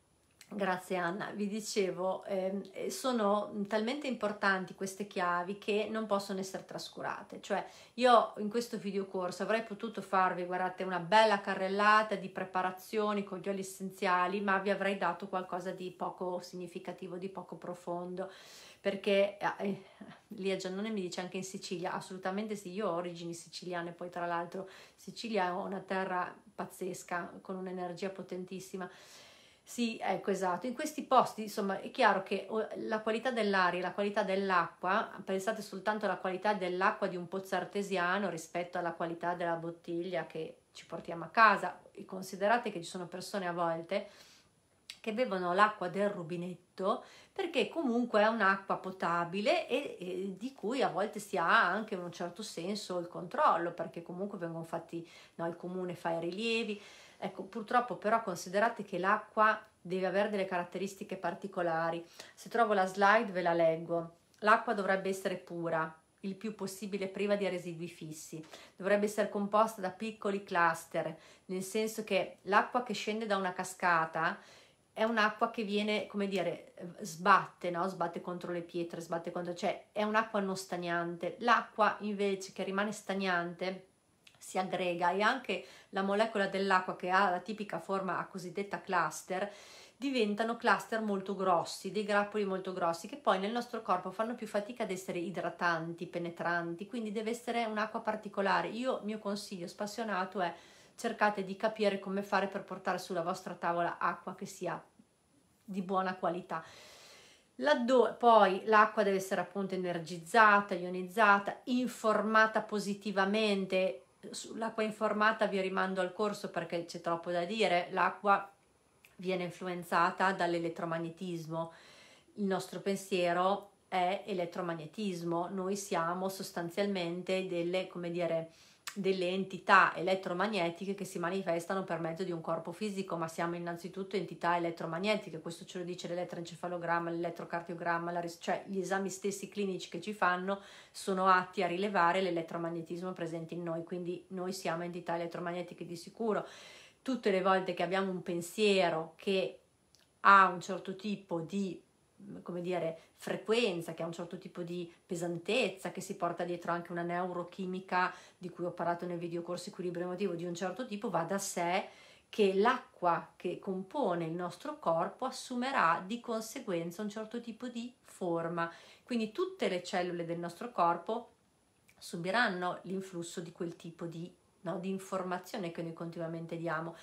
Grazie Anna, vi dicevo, ehm, eh, sono talmente importanti queste chiavi che non possono essere trascurate, cioè io in questo video corso avrei potuto farvi, guardate, una bella carrellata di preparazioni con gli oli essenziali, ma vi avrei dato qualcosa di poco significativo, di poco profondo perché eh, eh, Lia Giannone mi dice anche in Sicilia, assolutamente sì, io ho origini siciliane, poi tra l'altro Sicilia è una terra pazzesca, con un'energia potentissima. Sì, ecco esatto, in questi posti insomma è chiaro che oh, la qualità dell'aria, la qualità dell'acqua, pensate soltanto alla qualità dell'acqua di un pozzo artesiano rispetto alla qualità della bottiglia che ci portiamo a casa, e considerate che ci sono persone a volte che bevono l'acqua del rubinetto perché comunque è un'acqua potabile e, e, di cui a volte si ha anche in un certo senso il controllo, perché comunque vengono fatti, no, il comune fa i rilievi. Ecco, purtroppo però considerate che l'acqua deve avere delle caratteristiche particolari. Se trovo la slide ve la leggo. L'acqua dovrebbe essere pura, il più possibile priva di residui fissi. Dovrebbe essere composta da piccoli cluster, nel senso che l'acqua che scende da una cascata è un'acqua che viene, come dire, sbatte, no? sbatte contro le pietre, sbatte contro, cioè è un'acqua non stagnante. L'acqua invece che rimane stagnante si aggrega e anche la molecola dell'acqua che ha la tipica forma a cosiddetta cluster diventano cluster molto grossi, dei grappoli molto grossi che poi nel nostro corpo fanno più fatica ad essere idratanti, penetranti, quindi deve essere un'acqua particolare. Io, mio consiglio spassionato è cercate di capire come fare per portare sulla vostra tavola acqua che sia di buona qualità. Laddove, poi l'acqua deve essere appunto energizzata, ionizzata, informata positivamente. Sull'acqua informata vi rimando al corso perché c'è troppo da dire. L'acqua viene influenzata dall'elettromagnetismo. Il nostro pensiero è elettromagnetismo. Noi siamo sostanzialmente delle, come dire, delle entità elettromagnetiche che si manifestano per mezzo di un corpo fisico, ma siamo innanzitutto entità elettromagnetiche, questo ce lo dice l'elettroencefalogramma, l'elettrocardiogramma, ris- cioè gli esami stessi clinici che ci fanno sono atti a rilevare l'elettromagnetismo presente in noi, quindi noi siamo entità elettromagnetiche di sicuro. Tutte le volte che abbiamo un pensiero che ha un certo tipo di come dire, frequenza, che ha un certo tipo di pesantezza, che si porta dietro anche una neurochimica di cui ho parlato nel video videocorso Equilibrio Emotivo di un certo tipo, va da sé che l'acqua che compone il nostro corpo assumerà di conseguenza un certo tipo di forma. Quindi tutte le cellule del nostro corpo subiranno l'influsso di quel tipo di, no, di informazione che noi continuamente diamo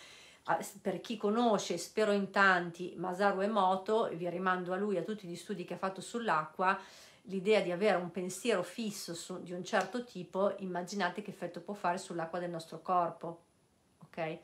per chi conosce, spero in tanti, Masaru Emoto, vi rimando a lui, a tutti gli studi che ha fatto sull'acqua, l'idea di avere un pensiero fisso su, di un certo tipo, immaginate che effetto può fare sull'acqua del nostro corpo, ok?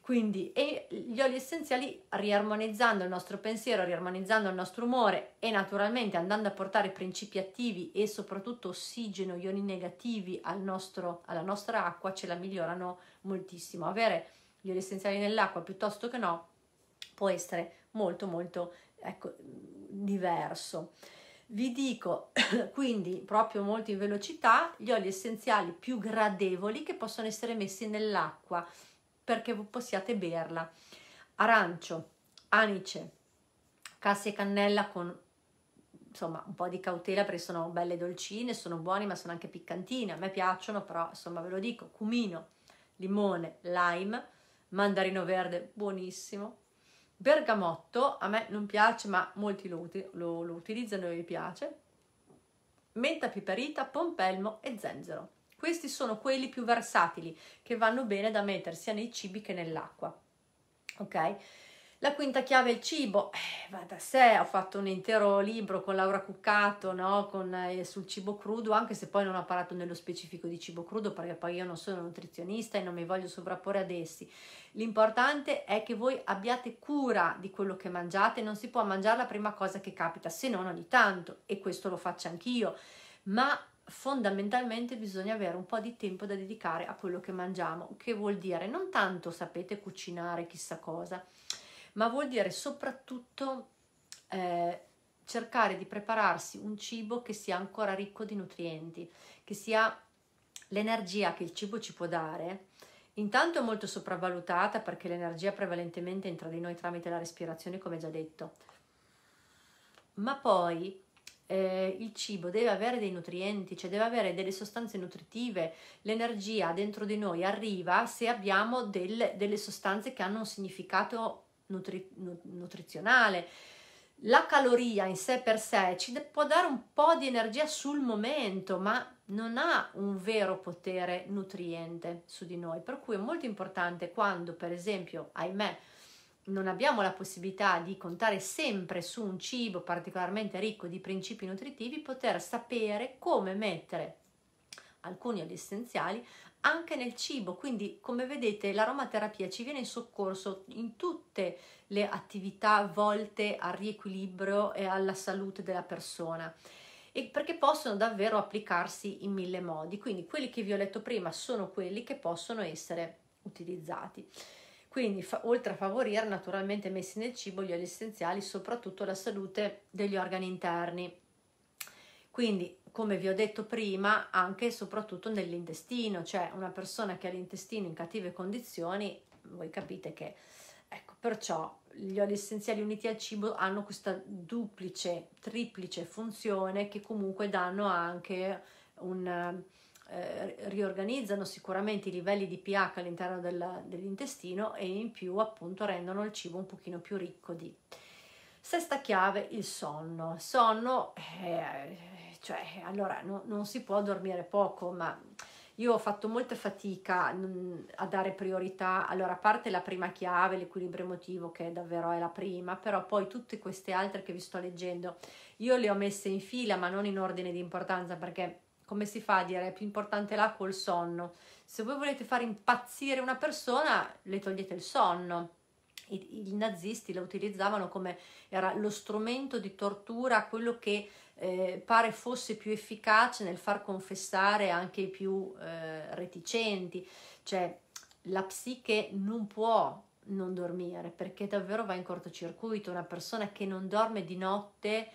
Quindi e gli oli essenziali riarmonizzando il nostro pensiero, riarmonizzando il nostro umore e naturalmente andando a portare principi attivi e soprattutto ossigeno, ioni negativi al nostro, alla nostra acqua ce la migliorano moltissimo. Avere gli oli essenziali nell'acqua piuttosto che no, può essere molto molto ecco, diverso. Vi dico quindi proprio molto in velocità gli oli essenziali più gradevoli che possono essere messi nell'acqua perché possiate berla. Arancio, anice, cassia e cannella con insomma un po' di cautela perché sono belle dolcine, sono buoni ma sono anche piccantine, a me piacciono però insomma ve lo dico, cumino, limone, lime, mandarino verde, buonissimo. Bergamotto, a me non piace, ma molti lo, lo, lo utilizzano e mi piace. Menta piperita, pompelmo e zenzero. Questi sono quelli più versatili che vanno bene da mettere sia nei cibi che nell'acqua. Ok? La quinta chiave è il cibo, eh, va da sé, ho fatto un intero libro con Laura Cuccato no? con, eh, sul cibo crudo, anche se poi non ho parlato nello specifico di cibo crudo perché poi io non sono nutrizionista e non mi voglio sovrapporre ad essi. L'importante è che voi abbiate cura di quello che mangiate, non si può mangiare la prima cosa che capita, se non ogni tanto, e questo lo faccio anch'io, ma fondamentalmente bisogna avere un po' di tempo da dedicare a quello che mangiamo, che vuol dire non tanto sapete cucinare chissà cosa, ma vuol dire soprattutto eh, cercare di prepararsi un cibo che sia ancora ricco di nutrienti, che sia l'energia che il cibo ci può dare. Intanto è molto sopravvalutata perché l'energia prevalentemente entra di noi tramite la respirazione, come già detto. Ma poi eh, il cibo deve avere dei nutrienti, cioè deve avere delle sostanze nutritive. L'energia dentro di noi arriva se abbiamo del, delle sostanze che hanno un significato nutri- nutrizionale. La caloria in sé per sé ci può dare un po' di energia sul momento, ma non ha un vero potere nutriente su di noi, per cui è molto importante quando, per esempio, ahimè, non abbiamo la possibilità di contare sempre su un cibo particolarmente ricco di principi nutritivi, poter sapere come mettere alcuni degli essenziali anche nel cibo, quindi come vedete l'aromaterapia ci viene in soccorso in tutte le attività volte al riequilibrio e alla salute della persona e perché possono davvero applicarsi in mille modi, quindi quelli che vi ho letto prima sono quelli che possono essere utilizzati. Quindi fa, oltre a favorire naturalmente messi nel cibo gli oli essenziali, soprattutto la salute degli organi interni. Quindi come vi ho detto prima, anche e soprattutto nell'intestino, cioè una persona che ha l'intestino in cattive condizioni, voi capite che, ecco, perciò gli oli essenziali uniti al cibo hanno questa duplice, triplice funzione che comunque danno anche un... Eh, riorganizzano sicuramente i livelli di pH all'interno della, dell'intestino e in più appunto rendono il cibo un pochino più ricco di... Sesta chiave, il sonno. sonno eh, cioè allora no, non si può dormire poco, ma io ho fatto molta fatica mm, a dare priorità, allora a parte la prima chiave, l'equilibrio emotivo che davvero è la prima, però poi tutte queste altre che vi sto leggendo io le ho messe in fila ma non in ordine di importanza perché come si fa a dire è più importante l'acqua o il sonno? Se voi volete far impazzire una persona le togliete il sonno. I, i nazisti la utilizzavano come era lo strumento di tortura, quello che eh, pare fosse più efficace nel far confessare anche i più eh, reticenti, cioè la psiche non può non dormire perché davvero va in cortocircuito, una persona che non dorme di notte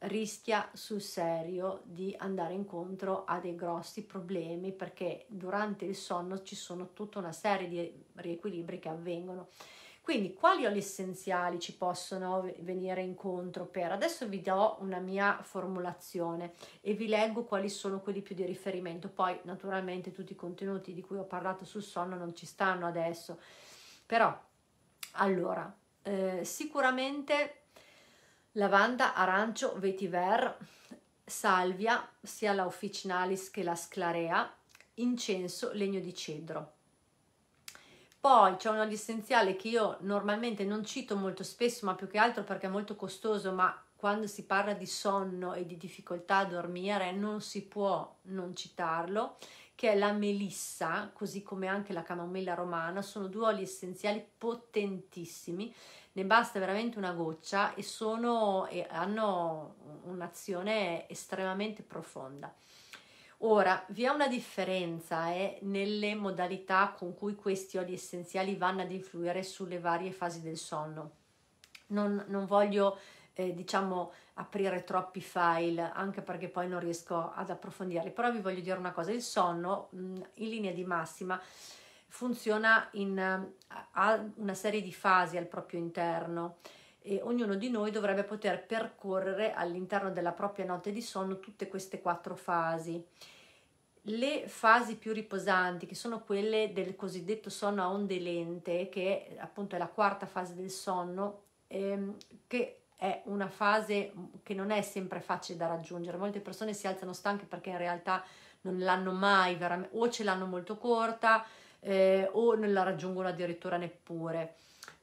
rischia sul serio di andare incontro a dei grossi problemi perché durante il sonno ci sono tutta una serie di riequilibri che avvengono. Quindi quali oli essenziali ci possono venire incontro per? Adesso vi do una mia formulazione e vi leggo quali sono quelli più di riferimento. Poi naturalmente tutti i contenuti di cui ho parlato sul sonno non ci stanno adesso. Però allora, eh, sicuramente lavanda, arancio, vetiver, salvia, sia la officinalis che la sclarea, incenso, legno di cedro. Poi c'è un olio essenziale che io normalmente non cito molto spesso, ma più che altro perché è molto costoso, ma quando si parla di sonno e di difficoltà a dormire non si può non citarlo, che è la melissa, così come anche la camomilla romana, sono due oli essenziali potentissimi, ne basta veramente una goccia e, sono, e hanno un'azione estremamente profonda. Ora, vi è una differenza eh, nelle modalità con cui questi oli essenziali vanno ad influire sulle varie fasi del sonno. Non, non voglio, eh, diciamo, aprire troppi file, anche perché poi non riesco ad approfondirli, però vi voglio dire una cosa, il sonno mm, in linea di massima funziona in ha una serie di fasi al proprio interno e ognuno di noi dovrebbe poter percorrere all'interno della propria notte di sonno tutte queste quattro fasi. Le fasi più riposanti, che sono quelle del cosiddetto sonno a onde lente, che appunto è la quarta fase del sonno, ehm, che è una fase che non è sempre facile da raggiungere. Molte persone si alzano stanche perché in realtà non l'hanno mai veramente, o ce l'hanno molto corta eh, o non la raggiungono addirittura neppure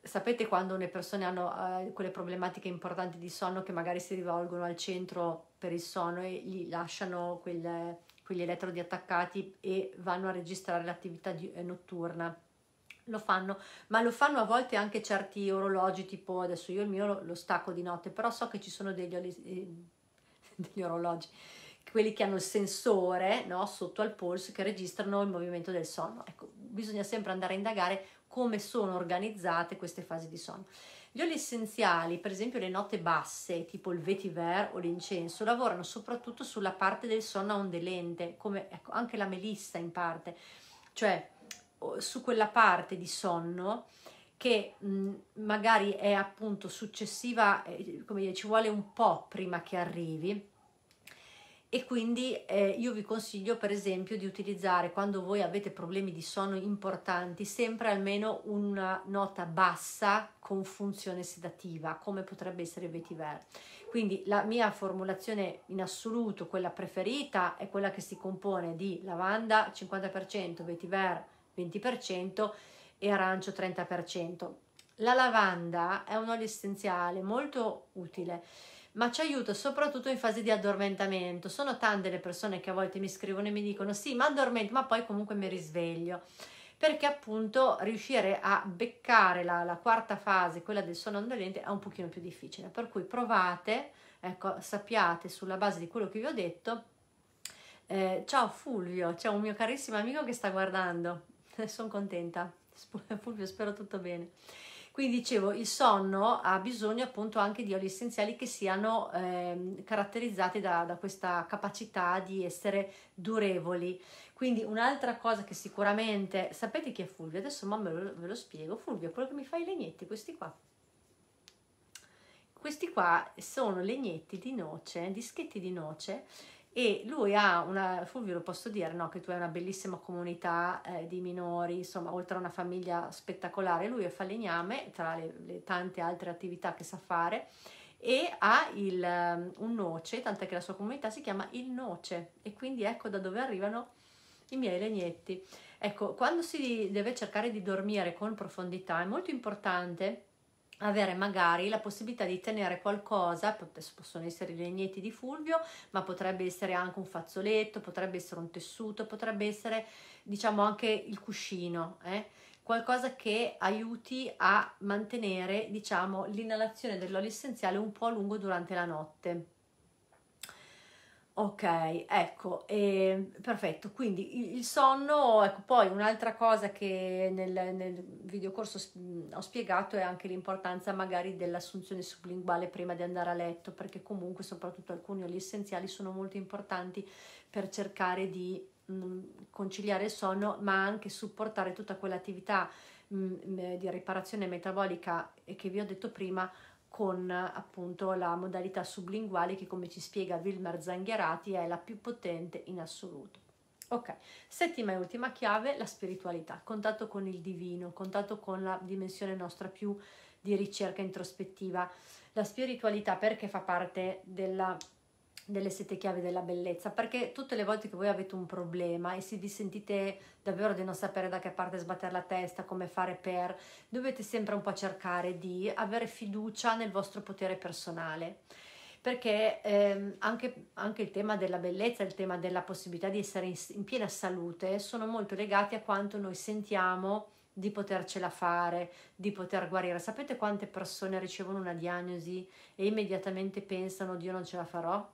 sapete quando le persone hanno eh, quelle problematiche importanti di sonno che magari si rivolgono al centro per il sonno e gli lasciano quel, quegli elettrodi attaccati e vanno a registrare l'attività di, eh, notturna. Lo fanno, ma lo fanno a volte anche certi orologi, tipo adesso io il mio lo, lo stacco di notte, però so che ci sono degli, eh, degli orologi quelli che hanno il sensore no, sotto al polso che registrano il movimento del sonno. Ecco, bisogna sempre andare a indagare come sono organizzate queste fasi di sonno. Gli oli essenziali, per esempio le note basse, tipo il vetiver o l'incenso, lavorano soprattutto sulla parte del sonno a ondelente, come ecco, anche la melissa in parte, cioè su quella parte di sonno che mh, magari è appunto successiva, eh, come dire, ci vuole un po' prima che arrivi e quindi eh, io vi consiglio per esempio di utilizzare quando voi avete problemi di sonno importanti sempre almeno una nota bassa con funzione sedativa come potrebbe essere vetiver quindi la mia formulazione in assoluto quella preferita è quella che si compone di lavanda 50% vetiver 20% e arancio 30% la lavanda è un olio essenziale molto utile ma ci aiuta soprattutto in fase di addormentamento. Sono tante le persone che a volte mi scrivono e mi dicono sì, ma addormento, ma poi comunque mi risveglio. Perché appunto riuscire a beccare la, la quarta fase, quella del sonno andolente, è un pochino più difficile. Per cui provate, ecco, sappiate sulla base di quello che vi ho detto. Eh, ciao Fulvio, c'è un mio carissimo amico che sta guardando. Sono contenta. Fulvio, spero tutto bene. Quindi dicevo, il sonno ha bisogno appunto anche di oli essenziali che siano eh, caratterizzati da, da questa capacità di essere durevoli. Quindi un'altra cosa che sicuramente sapete chi è Fulvio, adesso mamma ve, ve lo, spiego. Fulvio è quello che mi fa i legnetti, questi qua. Questi qua sono legnetti di noce, dischetti di noce e lui ha una, Fulvio lo posso dire, no? che tu hai una bellissima comunità eh, di minori, insomma, oltre a una famiglia spettacolare, lui è falegname, tra le, le tante altre attività che sa fare, e ha il, um, un noce, tant'è che la sua comunità si chiama Il Noce, e quindi ecco da dove arrivano i miei legnetti. Ecco, quando si deve cercare di dormire con profondità è molto importante avere magari la possibilità di tenere qualcosa, possono essere i legnetti di Fulvio, ma potrebbe essere anche un fazzoletto, potrebbe essere un tessuto, potrebbe essere diciamo anche il cuscino, eh? qualcosa che aiuti a mantenere diciamo l'inalazione dell'olio essenziale un po' a lungo durante la notte. Ok, ecco, eh, perfetto. Quindi il sonno, ecco, poi un'altra cosa che nel, nel videocorso ho spiegato è anche l'importanza magari dell'assunzione sublinguale prima di andare a letto, perché comunque soprattutto alcuni oli essenziali sono molto importanti per cercare di mh, conciliare il sonno, ma anche supportare tutta quell'attività mh, mh, di riparazione metabolica che vi ho detto prima con appunto la modalità sublinguale che come ci spiega Wilmer Zangherati è la più potente in assoluto. Ok, settima e ultima chiave, la spiritualità, contatto con il divino, contatto con la dimensione nostra più di ricerca introspettiva. La spiritualità perché fa parte della delle sette chiavi della bellezza, perché tutte le volte che voi avete un problema e se vi sentite davvero di non sapere da che parte sbattere la testa, come fare per, dovete sempre un po' cercare di avere fiducia nel vostro potere personale. Perché ehm, anche, anche, il tema della bellezza, il tema della possibilità di essere in, in piena salute sono molto legati a quanto noi sentiamo di potercela fare, di poter guarire. Sapete quante persone ricevono una diagnosi e immediatamente pensano, Dio non ce la farò?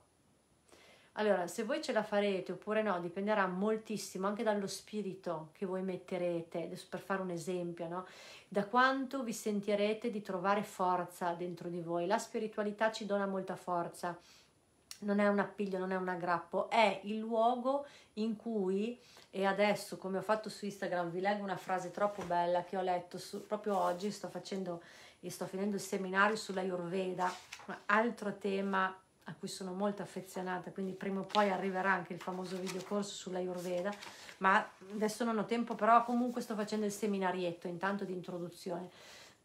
Allora, se voi ce la farete oppure no, dipenderà moltissimo anche dallo spirito che voi metterete, adesso per fare un esempio, no? da quanto vi sentirete di trovare forza dentro di voi. La spiritualità ci dona molta forza, non è un appiglio, non è un aggrappo, è il luogo in cui, e adesso come ho fatto su Instagram, vi leggo una frase troppo bella che ho letto su, proprio oggi, sto facendo, e sto finendo il seminario sulla Ayurveda, altro tema a cui sono molto affezionata, quindi prima o poi arriverà anche il famoso videocorso sull'Ayurveda, ma adesso non ho tempo, però comunque sto facendo il seminarietto intanto di introduzione.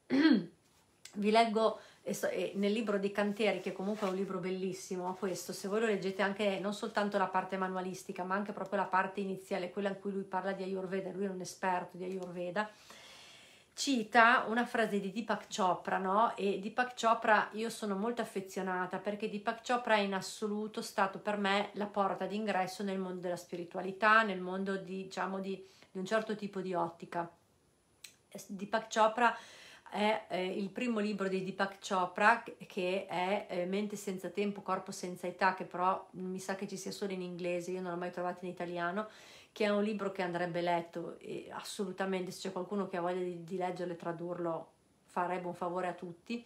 Vi leggo nel libro di Canteri, che comunque è un libro bellissimo, questo, se voi lo leggete anche non soltanto la parte manualistica, ma anche proprio la parte iniziale, quella in cui lui parla di Ayurveda, lui è un esperto di Ayurveda, cita una frase di Deepak Chopra, no? E Deepak Chopra io sono molto affezionata perché Deepak Chopra è in assoluto stato per me la porta d'ingresso nel mondo della spiritualità, nel mondo di, diciamo, di, di un certo tipo di ottica. Deepak Chopra è eh, il primo libro di Deepak Chopra che è eh, Mente senza tempo, corpo senza età, che però mi sa che ci sia solo in inglese, io non l'ho mai trovato in italiano che è un libro che andrebbe letto e assolutamente se c'è qualcuno che ha voglia di, di leggerlo e tradurlo farebbe un favore a tutti,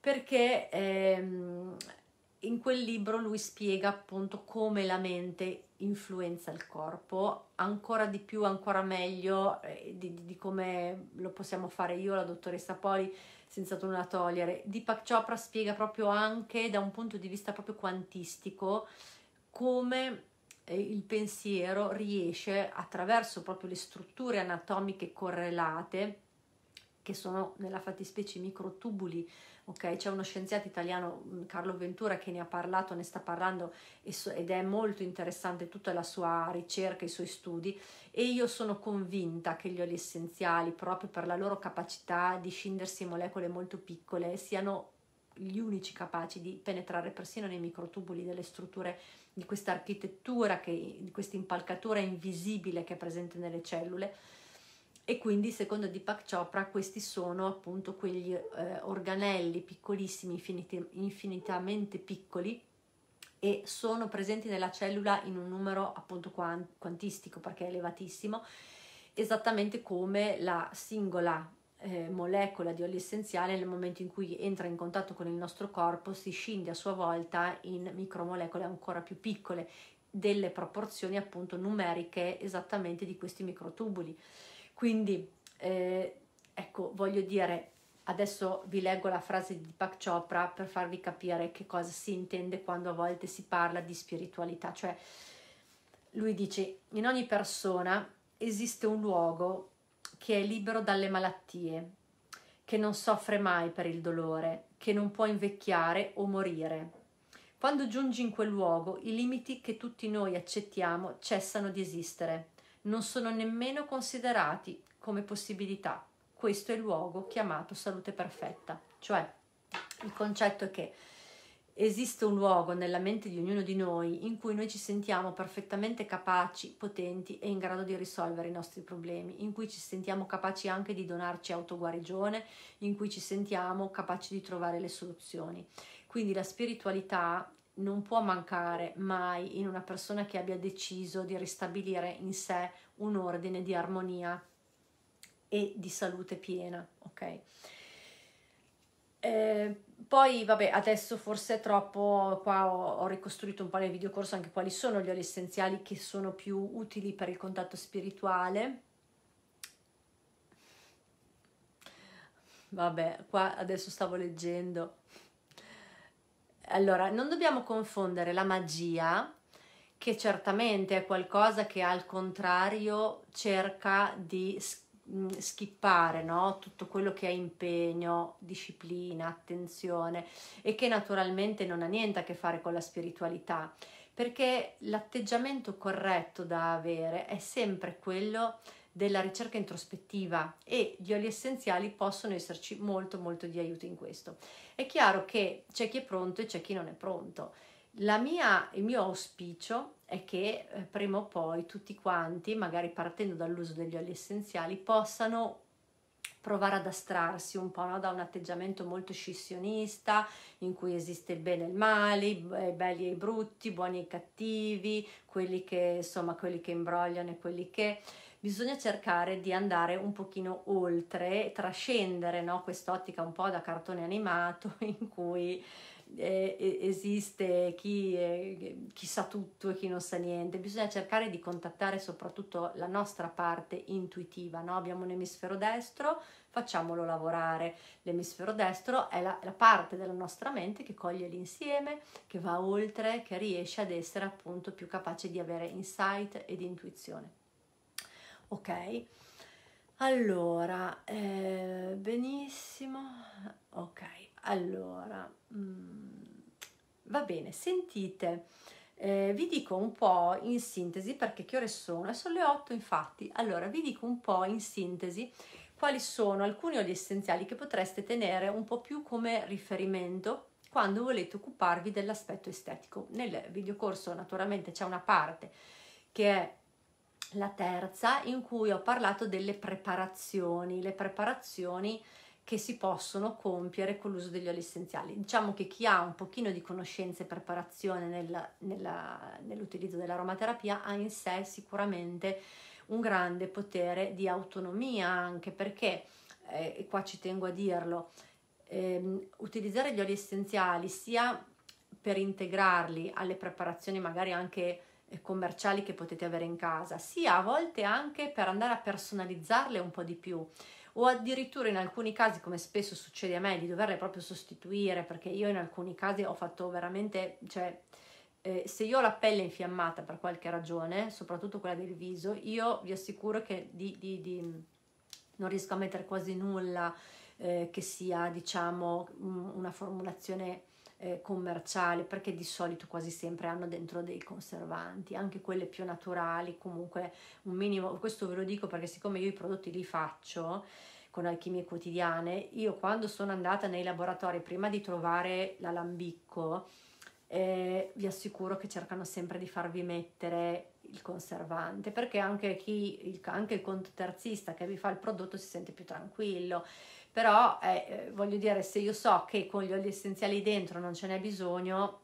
perché ehm, in quel libro lui spiega appunto come la mente influenza il corpo, ancora di più, ancora meglio eh, di, di, di, come lo possiamo fare io, la dottoressa poi senza nulla togliere. Deepak Chopra spiega proprio anche da un punto di vista proprio quantistico come il pensiero riesce attraverso proprio le strutture anatomiche correlate che sono nella fattispecie i microtubuli ok c'è uno scienziato italiano mm, Carlo Ventura che ne ha parlato ne sta parlando ed è molto interessante tutta la sua ricerca i suoi studi e io sono convinta che gli oli essenziali proprio per la loro capacità di scindersi in molecole molto piccole siano gli unici capaci di penetrare persino nei microtubuli delle strutture di questa architettura, che, di questa impalcatura invisibile che è presente nelle cellule. E quindi, secondo Deepak Chopra, questi sono appunto quegli eh, organelli piccolissimi, infiniti, infinitamente piccoli, e sono presenti nella cellula in un numero appunto quantistico, perché è elevatissimo, esattamente come la singola eh, molecola di olio essenziale nel momento in cui entra in contatto con il nostro corpo si scinde a sua volta in micromolecole ancora più piccole delle proporzioni appunto numeriche esattamente di questi microtubuli quindi eh, ecco voglio dire adesso vi leggo la frase di Pak Chopra per farvi capire che cosa si intende quando a volte si parla di spiritualità cioè lui dice in ogni persona esiste un luogo che è libero dalle malattie, che non soffre mai per il dolore, che non può invecchiare o morire. Quando giungi in quel luogo, i limiti che tutti noi accettiamo cessano di esistere, non sono nemmeno considerati come possibilità. Questo è il luogo chiamato salute perfetta, cioè il concetto è che esiste un luogo nella mente di ognuno di noi in cui noi ci sentiamo perfettamente capaci, potenti e in grado di risolvere i nostri problemi, in cui ci sentiamo capaci anche di donarci autoguarigione, in cui ci sentiamo capaci di trovare le soluzioni. Quindi la spiritualità non può mancare mai in una persona che abbia deciso di ristabilire in sé un ordine di armonia e di salute piena, ok? Ehm, poi, vabbè, adesso forse è troppo, qua ho, ho ricostruito un po' nel video corso anche quali sono gli oli essenziali che sono più utili per il contatto spirituale. Vabbè, qua adesso stavo leggendo. Allora, non dobbiamo confondere la magia, che certamente è qualcosa che al contrario cerca di Mm, schippare no? tutto quello che è impegno, disciplina, attenzione e che naturalmente non ha niente a che fare con la spiritualità perché l'atteggiamento corretto da avere è sempre quello della ricerca introspettiva e gli oli essenziali possono esserci molto molto di aiuto in questo. È chiaro che c'è chi è pronto e c'è chi non è pronto. Mia, il mio auspicio è che eh, prima o poi tutti quanti, magari partendo dall'uso degli oli essenziali, possano provare ad astrarsi un po' no? da un atteggiamento molto scissionista in cui esiste il bene e il male, i belli e i brutti, i buoni e i cattivi, quelli che insomma quelli che imbrogliano e quelli che bisogna cercare di andare un pochino oltre, trascendere no? quest'ottica un po' da cartone animato in cui eh, esiste chi, eh, chi, sa tutto e chi non sa niente, bisogna cercare di contattare soprattutto la nostra parte intuitiva, no? abbiamo un emisfero destro, facciamolo lavorare, l'emisfero destro è la, la parte della nostra mente che coglie l'insieme, che va oltre, che riesce ad essere appunto più capace di avere insight ed intuizione. Ok? Allora, eh, benissimo, ok. Allora, mm, va bene, sentite, eh, vi dico un po' in sintesi perché che ore sono? Eh, sono le 8 infatti, allora vi dico un po' in sintesi quali sono alcuni oli essenziali che potreste tenere un po' più come riferimento quando volete occuparvi dell'aspetto estetico. Nel videocorso naturalmente c'è una parte che è la terza in cui ho parlato delle preparazioni, le preparazioni che si possono compiere con l'uso degli oli essenziali. Diciamo che chi ha un pochino di conoscenza e preparazione nel, nella, nell'utilizzo dell'aromaterapia ha in sé sicuramente un grande potere di autonomia anche perché, eh, e qua ci tengo a dirlo, ehm, utilizzare gli oli essenziali sia per integrarli alle preparazioni magari anche eh, commerciali che potete avere in casa, sia a volte anche per andare a personalizzarle un po' di più o addirittura in alcuni casi, come spesso succede a me, di doverle proprio sostituire perché io in alcuni casi ho fatto veramente, cioè, eh, se io ho la pelle infiammata per qualche ragione, soprattutto quella del viso, io vi assicuro che di, di, di, non riesco a mettere quasi nulla eh, che sia, diciamo, una formulazione eh, commerciali perché di solito quasi sempre hanno dentro dei conservanti, anche quelle più naturali, comunque un minimo, questo ve lo dico perché siccome io i prodotti li faccio con alchimie quotidiane, io quando sono andata nei laboratori prima di trovare l'alambicco, eh, vi assicuro che cercano sempre di farvi mettere il conservante perché anche, chi, il, anche il conto terzista che vi fa il prodotto si sente più tranquillo però eh, eh, voglio dire se io so che con gli oli essenziali dentro non ce n'è bisogno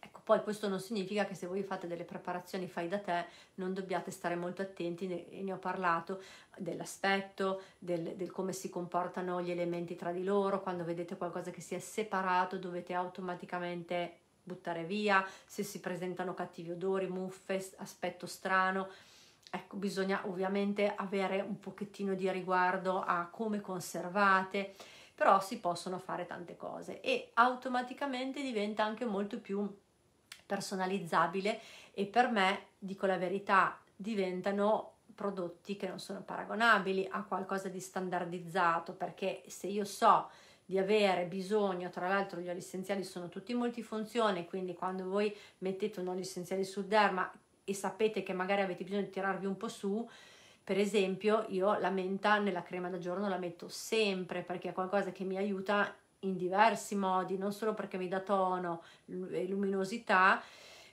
ecco poi questo non significa che se voi fate delle preparazioni fai da te non dobbiate stare molto attenti ne, ne ho parlato dell'aspetto del, del come si comportano gli elementi tra di loro quando vedete qualcosa che si è separato dovete automaticamente buttare via se si presentano cattivi odori muffe aspetto strano Ecco, bisogna ovviamente avere un pochettino di riguardo a come conservate, però si possono fare tante cose e automaticamente diventa anche molto più personalizzabile e per me, dico la verità, diventano prodotti che non sono paragonabili a qualcosa di standardizzato perché se io so di avere bisogno, tra l'altro gli oli essenziali sono tutti multifunzione, quindi quando voi mettete un olio essenziale sul derma e sapete che magari avete bisogno di tirarvi un po' su, per esempio io la menta nella crema da giorno la metto sempre perché è qualcosa che mi aiuta in diversi modi, non solo perché mi dà tono e luminosità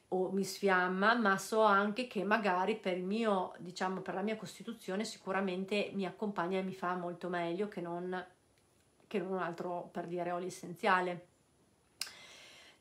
o mi sfiamma, ma so anche che magari per, mio, diciamo, per la mia costituzione sicuramente mi accompagna e mi fa molto meglio che non, che non un altro, per dire, olio essenziale.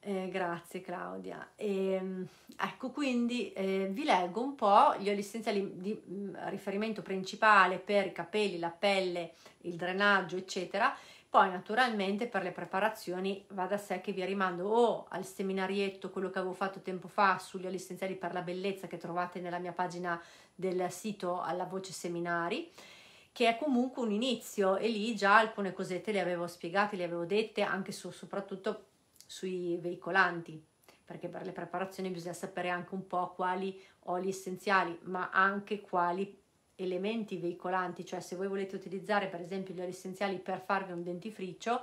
Eh, grazie Claudia. E, ehm, ecco, quindi eh, vi leggo un po' gli oli essenziali di mh, mm, riferimento principale per i capelli, la pelle, il drenaggio, eccetera. Poi naturalmente per le preparazioni va da sé che vi rimando o al seminarietto, quello che avevo fatto tempo fa sugli oli essenziali per la bellezza che trovate nella mia pagina del sito alla voce seminari che è comunque un inizio e lì già alcune cosette le avevo spiegate, le avevo dette anche su soprattutto per sui veicolanti, perché per le preparazioni bisogna sapere anche un po' quali oli essenziali, ma anche quali elementi veicolanti, cioè se voi volete utilizzare per esempio gli oli essenziali per farvi un dentifricio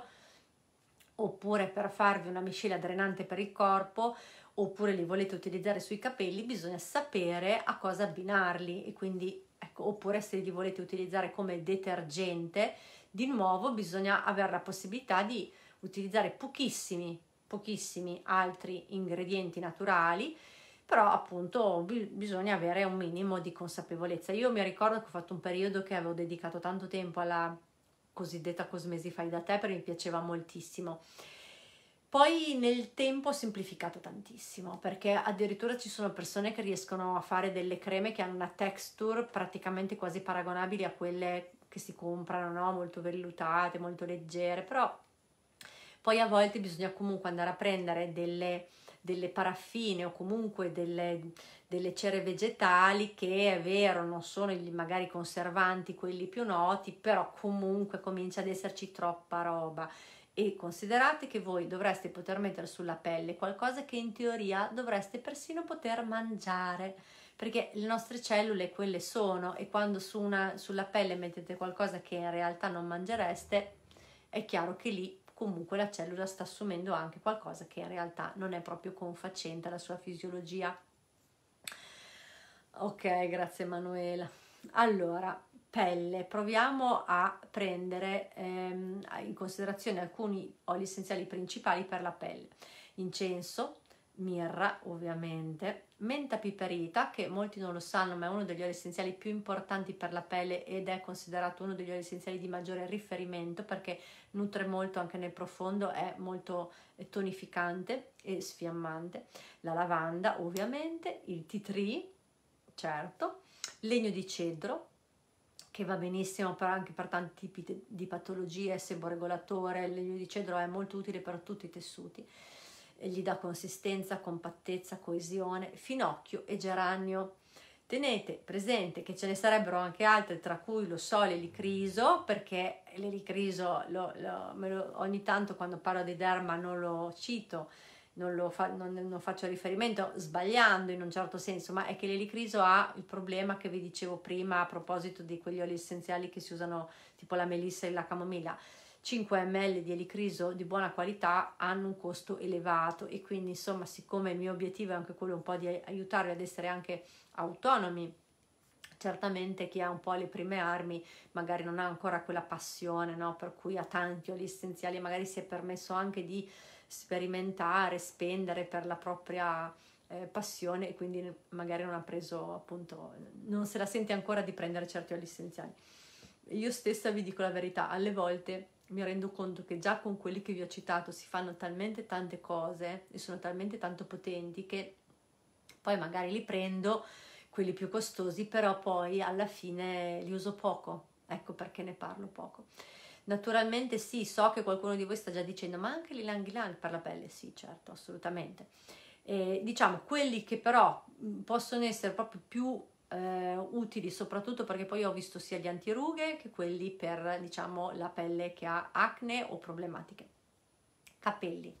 oppure per farvi una miscela drenante per il corpo oppure li volete utilizzare sui capelli, bisogna sapere a cosa abbinarli e quindi ecco, oppure se li volete utilizzare come detergente, di nuovo bisogna avere la possibilità di utilizzare pochissimi pochissimi altri ingredienti naturali, però appunto bi- bisogna avere un minimo di consapevolezza. Io mi ricordo che ho fatto un periodo che avevo dedicato tanto tempo alla cosiddetta cosmesi fai da te perché mi piaceva moltissimo. Poi nel tempo ho semplificato tantissimo perché addirittura ci sono persone che riescono a fare delle creme che hanno una texture praticamente quasi paragonabili a quelle che si comprano, no? molto vellutate, molto leggere, però poi a volte bisogna comunque andare a prendere delle, delle paraffine o comunque delle, delle, cere vegetali che è vero non sono gli magari conservanti quelli più noti, però comunque comincia ad esserci troppa roba. E considerate che voi dovreste poter mettere sulla pelle qualcosa che in teoria dovreste persino poter mangiare perché le nostre cellule quelle sono e quando su una, sulla pelle mettete qualcosa che in realtà non mangereste è chiaro che lì comunque la cellula sta assumendo anche qualcosa che in realtà non è proprio confacente alla sua fisiologia. Ok, grazie Emanuela. Allora, pelle, proviamo a prendere ehm, in considerazione alcuni oli essenziali principali per la pelle. Incenso, mirra ovviamente, menta piperita che molti non lo sanno ma è uno degli oli essenziali più importanti per la pelle ed è considerato uno degli oli essenziali di maggiore riferimento perché nutre molto anche nel profondo, è molto eh, tonificante e sfiammante, la lavanda ovviamente, il tea tree certo, legno di cedro che va benissimo però anche per tanti tipi di patologie, regolatore, il legno di cedro è molto utile per tutti i tessuti gli dà consistenza, compattezza, coesione, finocchio e geranio. Tenete presente che ce ne sarebbero anche altre, tra cui lo so l'elicriso, perché l'elicriso lo, lo, lo, ogni tanto quando parlo di derma non lo cito, non, fa, non, non, faccio riferimento sbagliando in un certo senso, ma è che l'elicriso ha il problema che vi dicevo prima a proposito di quegli oli essenziali che si usano tipo la melissa e la camomilla 5 ml di elicriso di buona qualità hanno un costo elevato e quindi insomma siccome il mio obiettivo è anche quello un po' di aiutarvi ad essere anche autonomi certamente chi ha un po' le prime armi magari non ha ancora quella passione no? per cui ha tanti oli essenziali magari si è permesso anche di sperimentare spendere per la propria eh, passione e quindi magari non ha preso appunto non se la sente ancora di prendere certi oli essenziali io stessa vi dico la verità alle volte mi rendo conto che già con quelli che vi ho citato si fanno talmente tante cose e sono talmente tanto potenti che poi magari li prendo quelli più costosi, però poi alla fine li uso poco, ecco perché ne parlo poco. Naturalmente sì, so che qualcuno di voi sta già dicendo, ma anche l'ilang ilang per la pelle, sì certo, assolutamente. Eh, diciamo quelli che però mhmm, possono essere proprio più eh, utili soprattutto perché poi ho visto sia gli antirughe che quelli per diciamo la pelle che ha acne o problematiche. Capelli.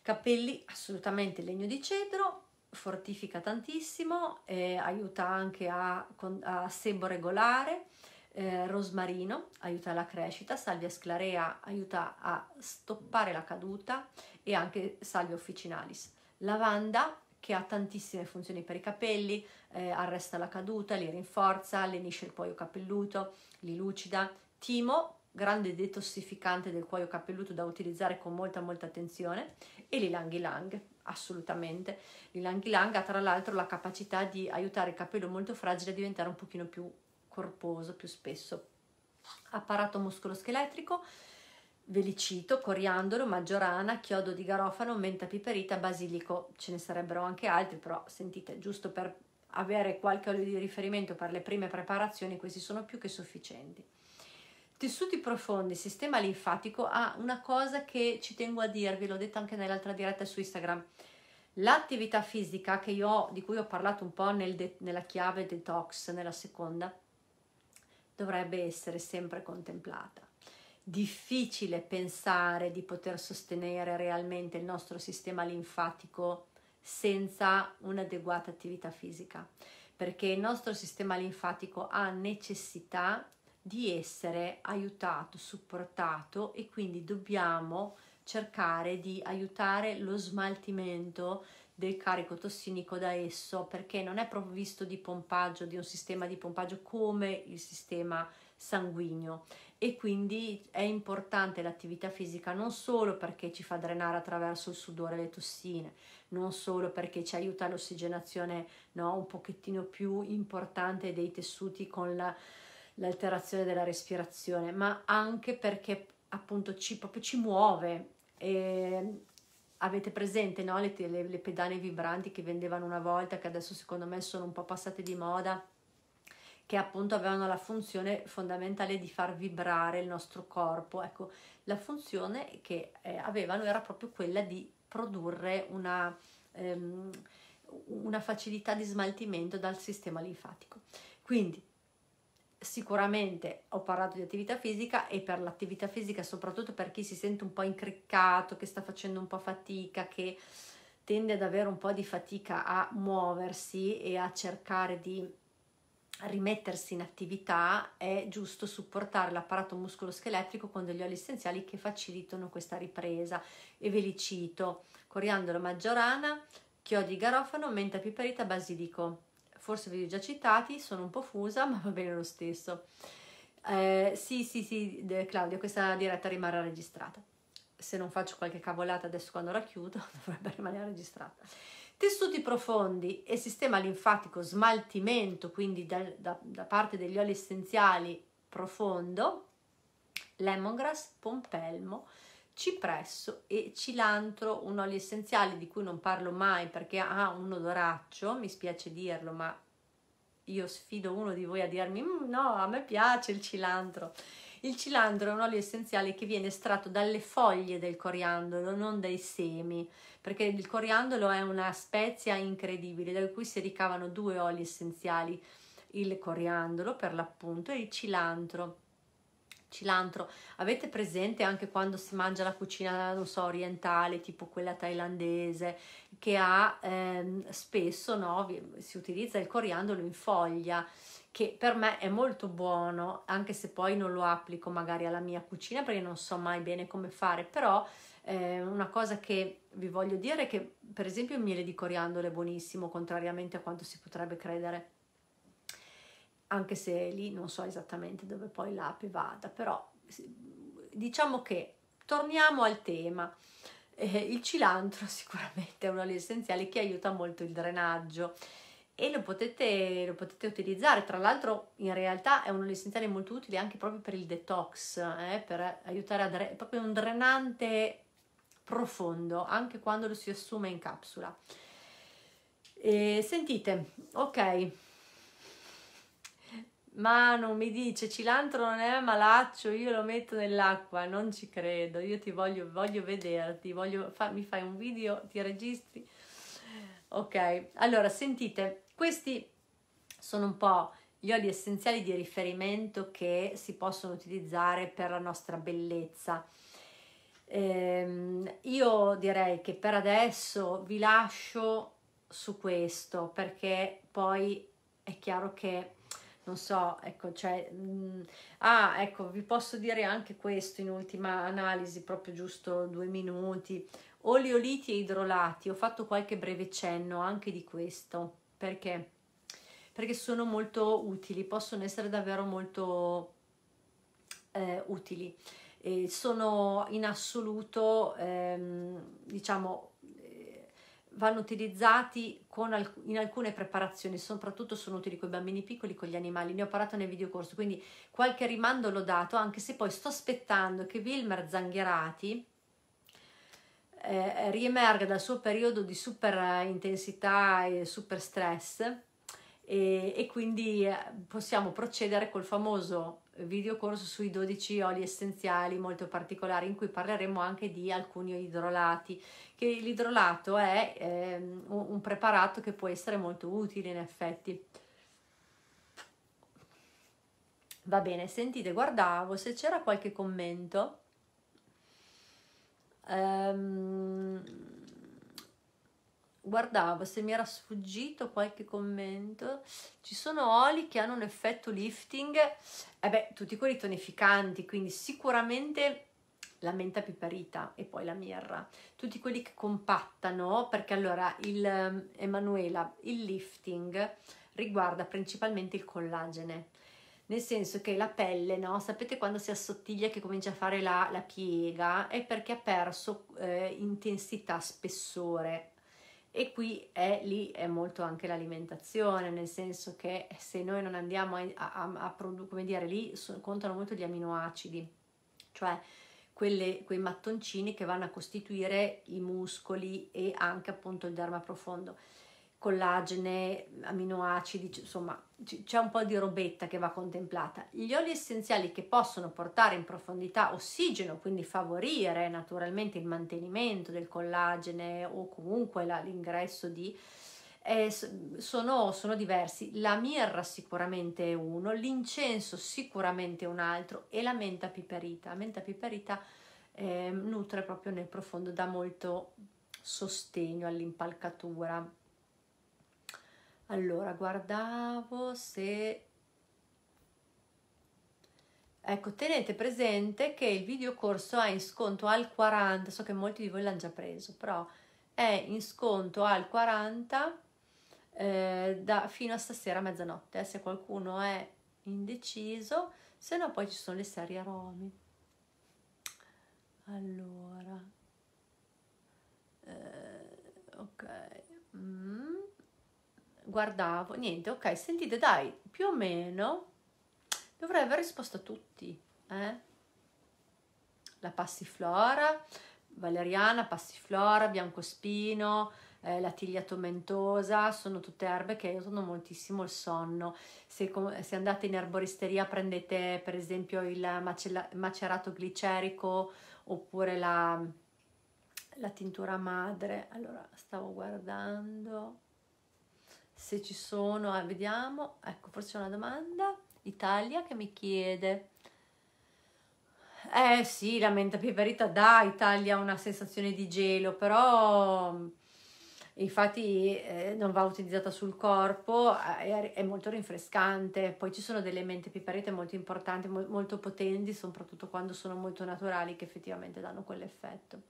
Capelli assolutamente legno di cedro, fortifica tantissimo, eh, aiuta anche a, a sebo regolare, eh, rosmarino aiuta alla crescita, salvia sclarea aiuta a stoppare la caduta e anche salvia officinalis. Lavanda che ha tantissime funzioni per i capelli, eh, arresta la caduta, li rinforza, lenisce il cuoio capelluto, li lucida. Timo, grande detossificante del cuoio capelluto da utilizzare con molta molta attenzione e l'ilang ilang assolutamente l'ilang ilang ha tra l'altro la capacità di aiutare il capello molto fragile a diventare un pochino più corposo più spesso apparato muscoloscheletrico velicito, coriandolo, maggiorana, chiodo di garofano, menta piperita, basilico, ce ne sarebbero anche altri però sentite giusto per avere qualche olio di riferimento per le prime preparazioni, questi sono più che sufficienti. Tessuti profondi, sistema linfatico, ha ah, una cosa che ci tengo a dirvi, l'ho detto anche nell'altra diretta su Instagram. L'attività fisica io, di cui ho parlato un po' nel de- nella chiave detox, nella seconda, dovrebbe essere sempre contemplata. Difficile pensare di poter sostenere realmente il nostro sistema linfatico senza un'adeguata attività fisica, perché il nostro sistema linfatico ha necessità di essere aiutato, supportato e quindi dobbiamo cercare di aiutare lo smaltimento del carico tossinico da esso perché non è provvisto di pompaggio, di un sistema di pompaggio come il sistema sanguigno e quindi è importante l'attività fisica non solo perché ci fa drenare attraverso il sudore le tossine, non solo perché ci aiuta l'ossigenazione no, un pochettino più importante dei tessuti con la, l'alterazione della respirazione, ma anche perché appunto ci, proprio ci muove. E ehm, avete presente no, le, le, le pedane vibranti che vendevano una volta, che adesso secondo me sono un po' passate di moda? che appunto avevano la funzione fondamentale di far vibrare il nostro corpo. Ecco, la funzione che eh, avevano era proprio quella di produrre una, ehm, una facilità di smaltimento dal sistema linfatico. Quindi sicuramente ho parlato di attività fisica e per l'attività fisica, soprattutto per chi si sente un po' incriccato, che sta facendo un po' fatica, che tende ad avere un po' di fatica a muoversi e a cercare di rimettersi in attività è giusto supportare l'apparato muscoloscheletrico con degli oli essenziali che facilitano questa ripresa e ve li cito coriandolo maggiorana, chiodi garofano, menta piperita, basilico forse ve li ho già citati, sono un po' fusa ma va bene lo stesso eh, sì sì sì Claudio questa diretta rimarrà registrata se non faccio qualche cavolata adesso quando la chiudo dovrebbe rimanere registrata Tessuti profondi e sistema linfatico smaltimento, quindi dal, da, da parte degli oli essenziali profondo, lemongrass, pompelmo, cipresso e cilantro, un olio essenziale di cui non parlo mai perché ha un odoraccio, mi spiace dirlo, ma io sfido uno di voi a dirmi mm, no, a me piace il cilantro. Il cilantro è un olio essenziale che viene estratto dalle foglie del coriandolo, non dai semi, perché il coriandolo è una spezia incredibile da cui si ricavano due oli essenziali, il coriandolo per l'appunto e il cilantro cilantro. Avete presente anche quando si mangia la cucina, non so, orientale, tipo quella thailandese, che ha ehm, spesso, no, si utilizza il coriandolo in foglia, che per me è molto buono, anche se poi non lo applico magari alla mia cucina perché non so mai bene come fare, però eh, una cosa che vi voglio dire è che, per esempio, il miele di coriandolo è buonissimo, contrariamente a quanto si potrebbe credere, anche se lì non so esattamente dove poi l'ape vada, però diciamo che torniamo al tema. Eh, il cilantro sicuramente è uno degli essenziali che aiuta molto il drenaggio e lo potete, lo potete utilizzare. Tra l'altro, in realtà è uno degli essenziali molto utile anche proprio per il detox, eh, per aiutare a drenare, proprio un drenante profondo anche quando lo si assume in capsula. E sentite, ok, Manu mi dice cilantro non è malaccio, io lo metto nell'acqua, non ci credo, io ti voglio, voglio vederti, voglio fa, mi fai un video, ti registri. Ok, allora sentite, questi sono un po' gli oli essenziali di riferimento che si possono utilizzare per la nostra bellezza eh, io direi che per adesso vi lascio su questo perché poi è chiaro che non so, ecco, cioè, mh, mm, ah, ecco, vi posso dire anche questo in ultima analisi, proprio giusto due minuti. Oleoliti e idrolati, ho fatto qualche breve cenno anche di questo, perché? Perché sono molto utili, possono essere davvero molto eh, utili eh, sono in assoluto, ehm, diciamo, eh, vanno utilizzati alc- in alcune preparazioni, soprattutto sono utili con i bambini piccoli, con gli animali, ne ho parlato nel video corso, quindi qualche rimando l'ho dato, anche se poi sto aspettando che Wilmer Zangherati, eh, riemerga dal suo periodo di super intensità e super stress e, e quindi eh, possiamo procedere col famoso video corso sui 12 oli essenziali molto particolari in cui parleremo anche di alcuni idrolati che l'idrolato è ehm, un preparato che può essere molto utile in effetti va bene sentite guardavo se c'era qualche commento ehm guardavo se mi era sfuggito qualche commento. Ci sono oli che hanno un effetto lifting, e eh beh, tutti quelli tonificanti, quindi sicuramente la menta piperita e poi la mirra, tutti quelli che compattano, perché allora il eh, Emanuela, il lifting riguarda principalmente il collagene. Nel senso che la pelle, no? Sapete quando si assottiglia che comincia a fare la, la piega? È perché ha perso eh, intensità, spessore, e qui è, lì è molto anche l'alimentazione, nel senso che se noi non andiamo a, a, a produrre, come dire, lì so, contano molto gli aminoacidi, cioè quelle, quei mattoncini che vanno a costituire i muscoli e anche appunto il derma profondo collagene, aminoacidi, insomma c'è un po' di robetta che va contemplata. Gli oli essenziali che possono portare in profondità ossigeno, quindi favorire naturalmente il mantenimento del collagene o comunque la, l'ingresso di... Eh, sono, sono diversi. La mirra sicuramente è uno, l'incenso sicuramente è un altro e la menta piperita. La menta piperita eh, nutre proprio nel profondo, dà molto sostegno all'impalcatura allora, guardavo se... Ecco, tenete presente che il video corso è in sconto al 40, so che molti di voi l'hanno già preso, però è in sconto al 40 eh, da, fino a stasera a mezzanotte, eh, se qualcuno è indeciso, se no poi ci sono le serie aromi. Allora, eh, ok. Mm guardavo, niente, ok, sentite, dai, più o meno dovrei aver risposto a tutti, eh? La passiflora, valeriana, passiflora, biancospino, eh, la tomentosa, sono tutte erbe che aiutano moltissimo il sonno. Se, se andate in erboristeria prendete per esempio il macella, macerato glicerico oppure la, la tintura madre. Allora, stavo guardando se ci sono, ah, vediamo, ecco forse una domanda, Italia che mi chiede, eh sì, la menta piperita dà Italia una sensazione di gelo, però mm, infatti eh, non va utilizzata sul corpo, eh, è, è, molto rinfrescante, poi ci sono delle mente piperite molto importanti, mo- molto potenti, soprattutto quando sono molto naturali che effettivamente danno quell'effetto.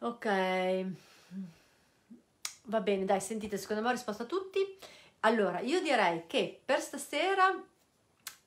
Ok. Va bene, dai, sentite, secondo me ho risposto a tutti. Allora, io direi che per stasera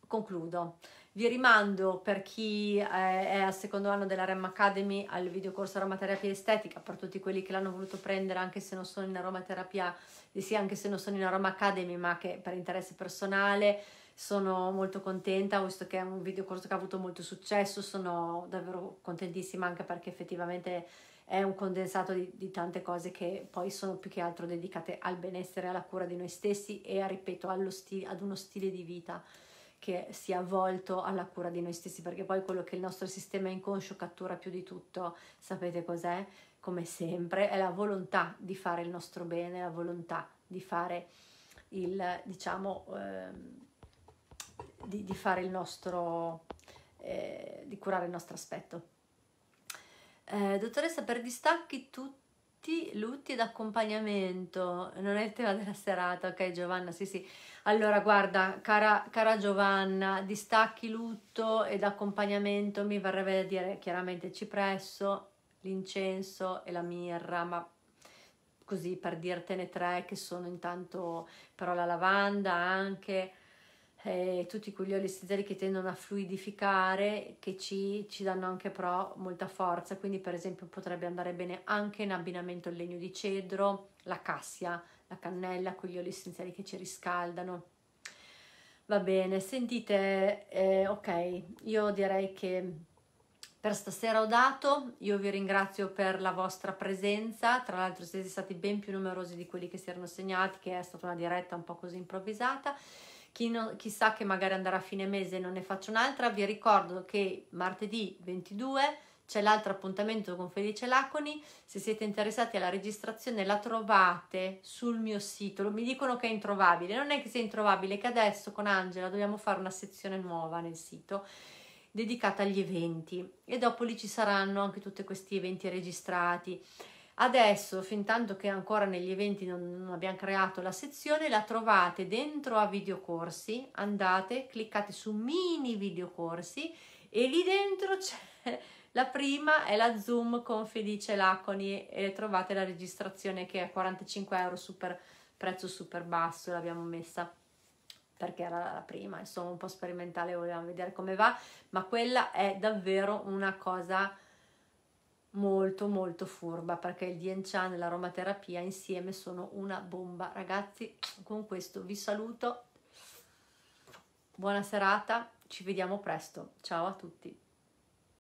concludo. Vi rimando per chi eh, è al secondo anno della REM Academy al videocorso aromaterapia estetica, per tutti quelli che l'hanno voluto prendere anche se non sono in aromaterapia, eh sì, anche se non sono in Aroma Academy, ma che per interesse personale sono molto contenta, visto che è un videocorso che ha avuto molto successo, sono davvero contentissima anche perché effettivamente è un condensato di, di, tante cose che poi sono più che altro dedicate al benessere, alla cura di noi stessi e, a, ripeto, sti- ad uno stile di vita che sia volto alla cura di noi stessi, perché poi quello che il nostro sistema inconscio cattura più di tutto, sapete cos'è? Come sempre, è la volontà di fare il nostro bene, la volontà di fare il, diciamo, ehm, di, di, fare il nostro, eh, di curare il nostro aspetto. Eh, dottoressa, per distacchi tutti, lutti ed accompagnamento, non è il tema della serata, ok Giovanna? Sì, sì. Allora, guarda, cara, cara Giovanna, distacchi, lutto ed accompagnamento, mi varrebbe da dire chiaramente cipresso, l'incenso e la mirra, ma così per dirtene tre che sono intanto però la lavanda anche eh, tutti quegli oli olissiteri che tendono a fluidificare, che ci, ci, danno anche però molta forza, quindi per esempio potrebbe andare bene anche in abbinamento il legno di cedro, la cassia, la cannella, con gli oli essenziali che ci riscaldano. Va bene, sentite, eh, ok, io direi che per stasera ho dato, io vi ringrazio per la vostra presenza, tra l'altro siete stati ben più numerosi di quelli che si erano segnati, che è stata una diretta un po' così improvvisata. Chi, no, chi che magari andrà a fine mese e non ne faccio un'altra, vi ricordo che martedì 22 c'è l'altro appuntamento con Felice Laconi. Se siete interessati alla registrazione, la trovate sul mio sito. Mi dicono che è introvabile. Non è che sia introvabile, che adesso con Angela dobbiamo fare una sezione nuova nel sito dedicata agli eventi e dopo lì ci saranno anche tutti questi eventi registrati. Adesso, fin tanto che ancora negli eventi non, non, abbiamo creato la sezione, la trovate dentro a videocorsi, andate, cliccate su mini videocorsi e lì dentro c'è la prima, è la Zoom con Felice Laconi e trovate la registrazione che è a 45 euro, super, prezzo super basso, l'abbiamo messa perché era la prima, insomma un po' sperimentale, volevamo vedere come va, ma quella è davvero una cosa molto molto furba perché il Dien Chan e l'aromaterapia insieme sono una bomba. Ragazzi, con questo vi saluto. Buona serata, ci vediamo presto. Ciao a tutti.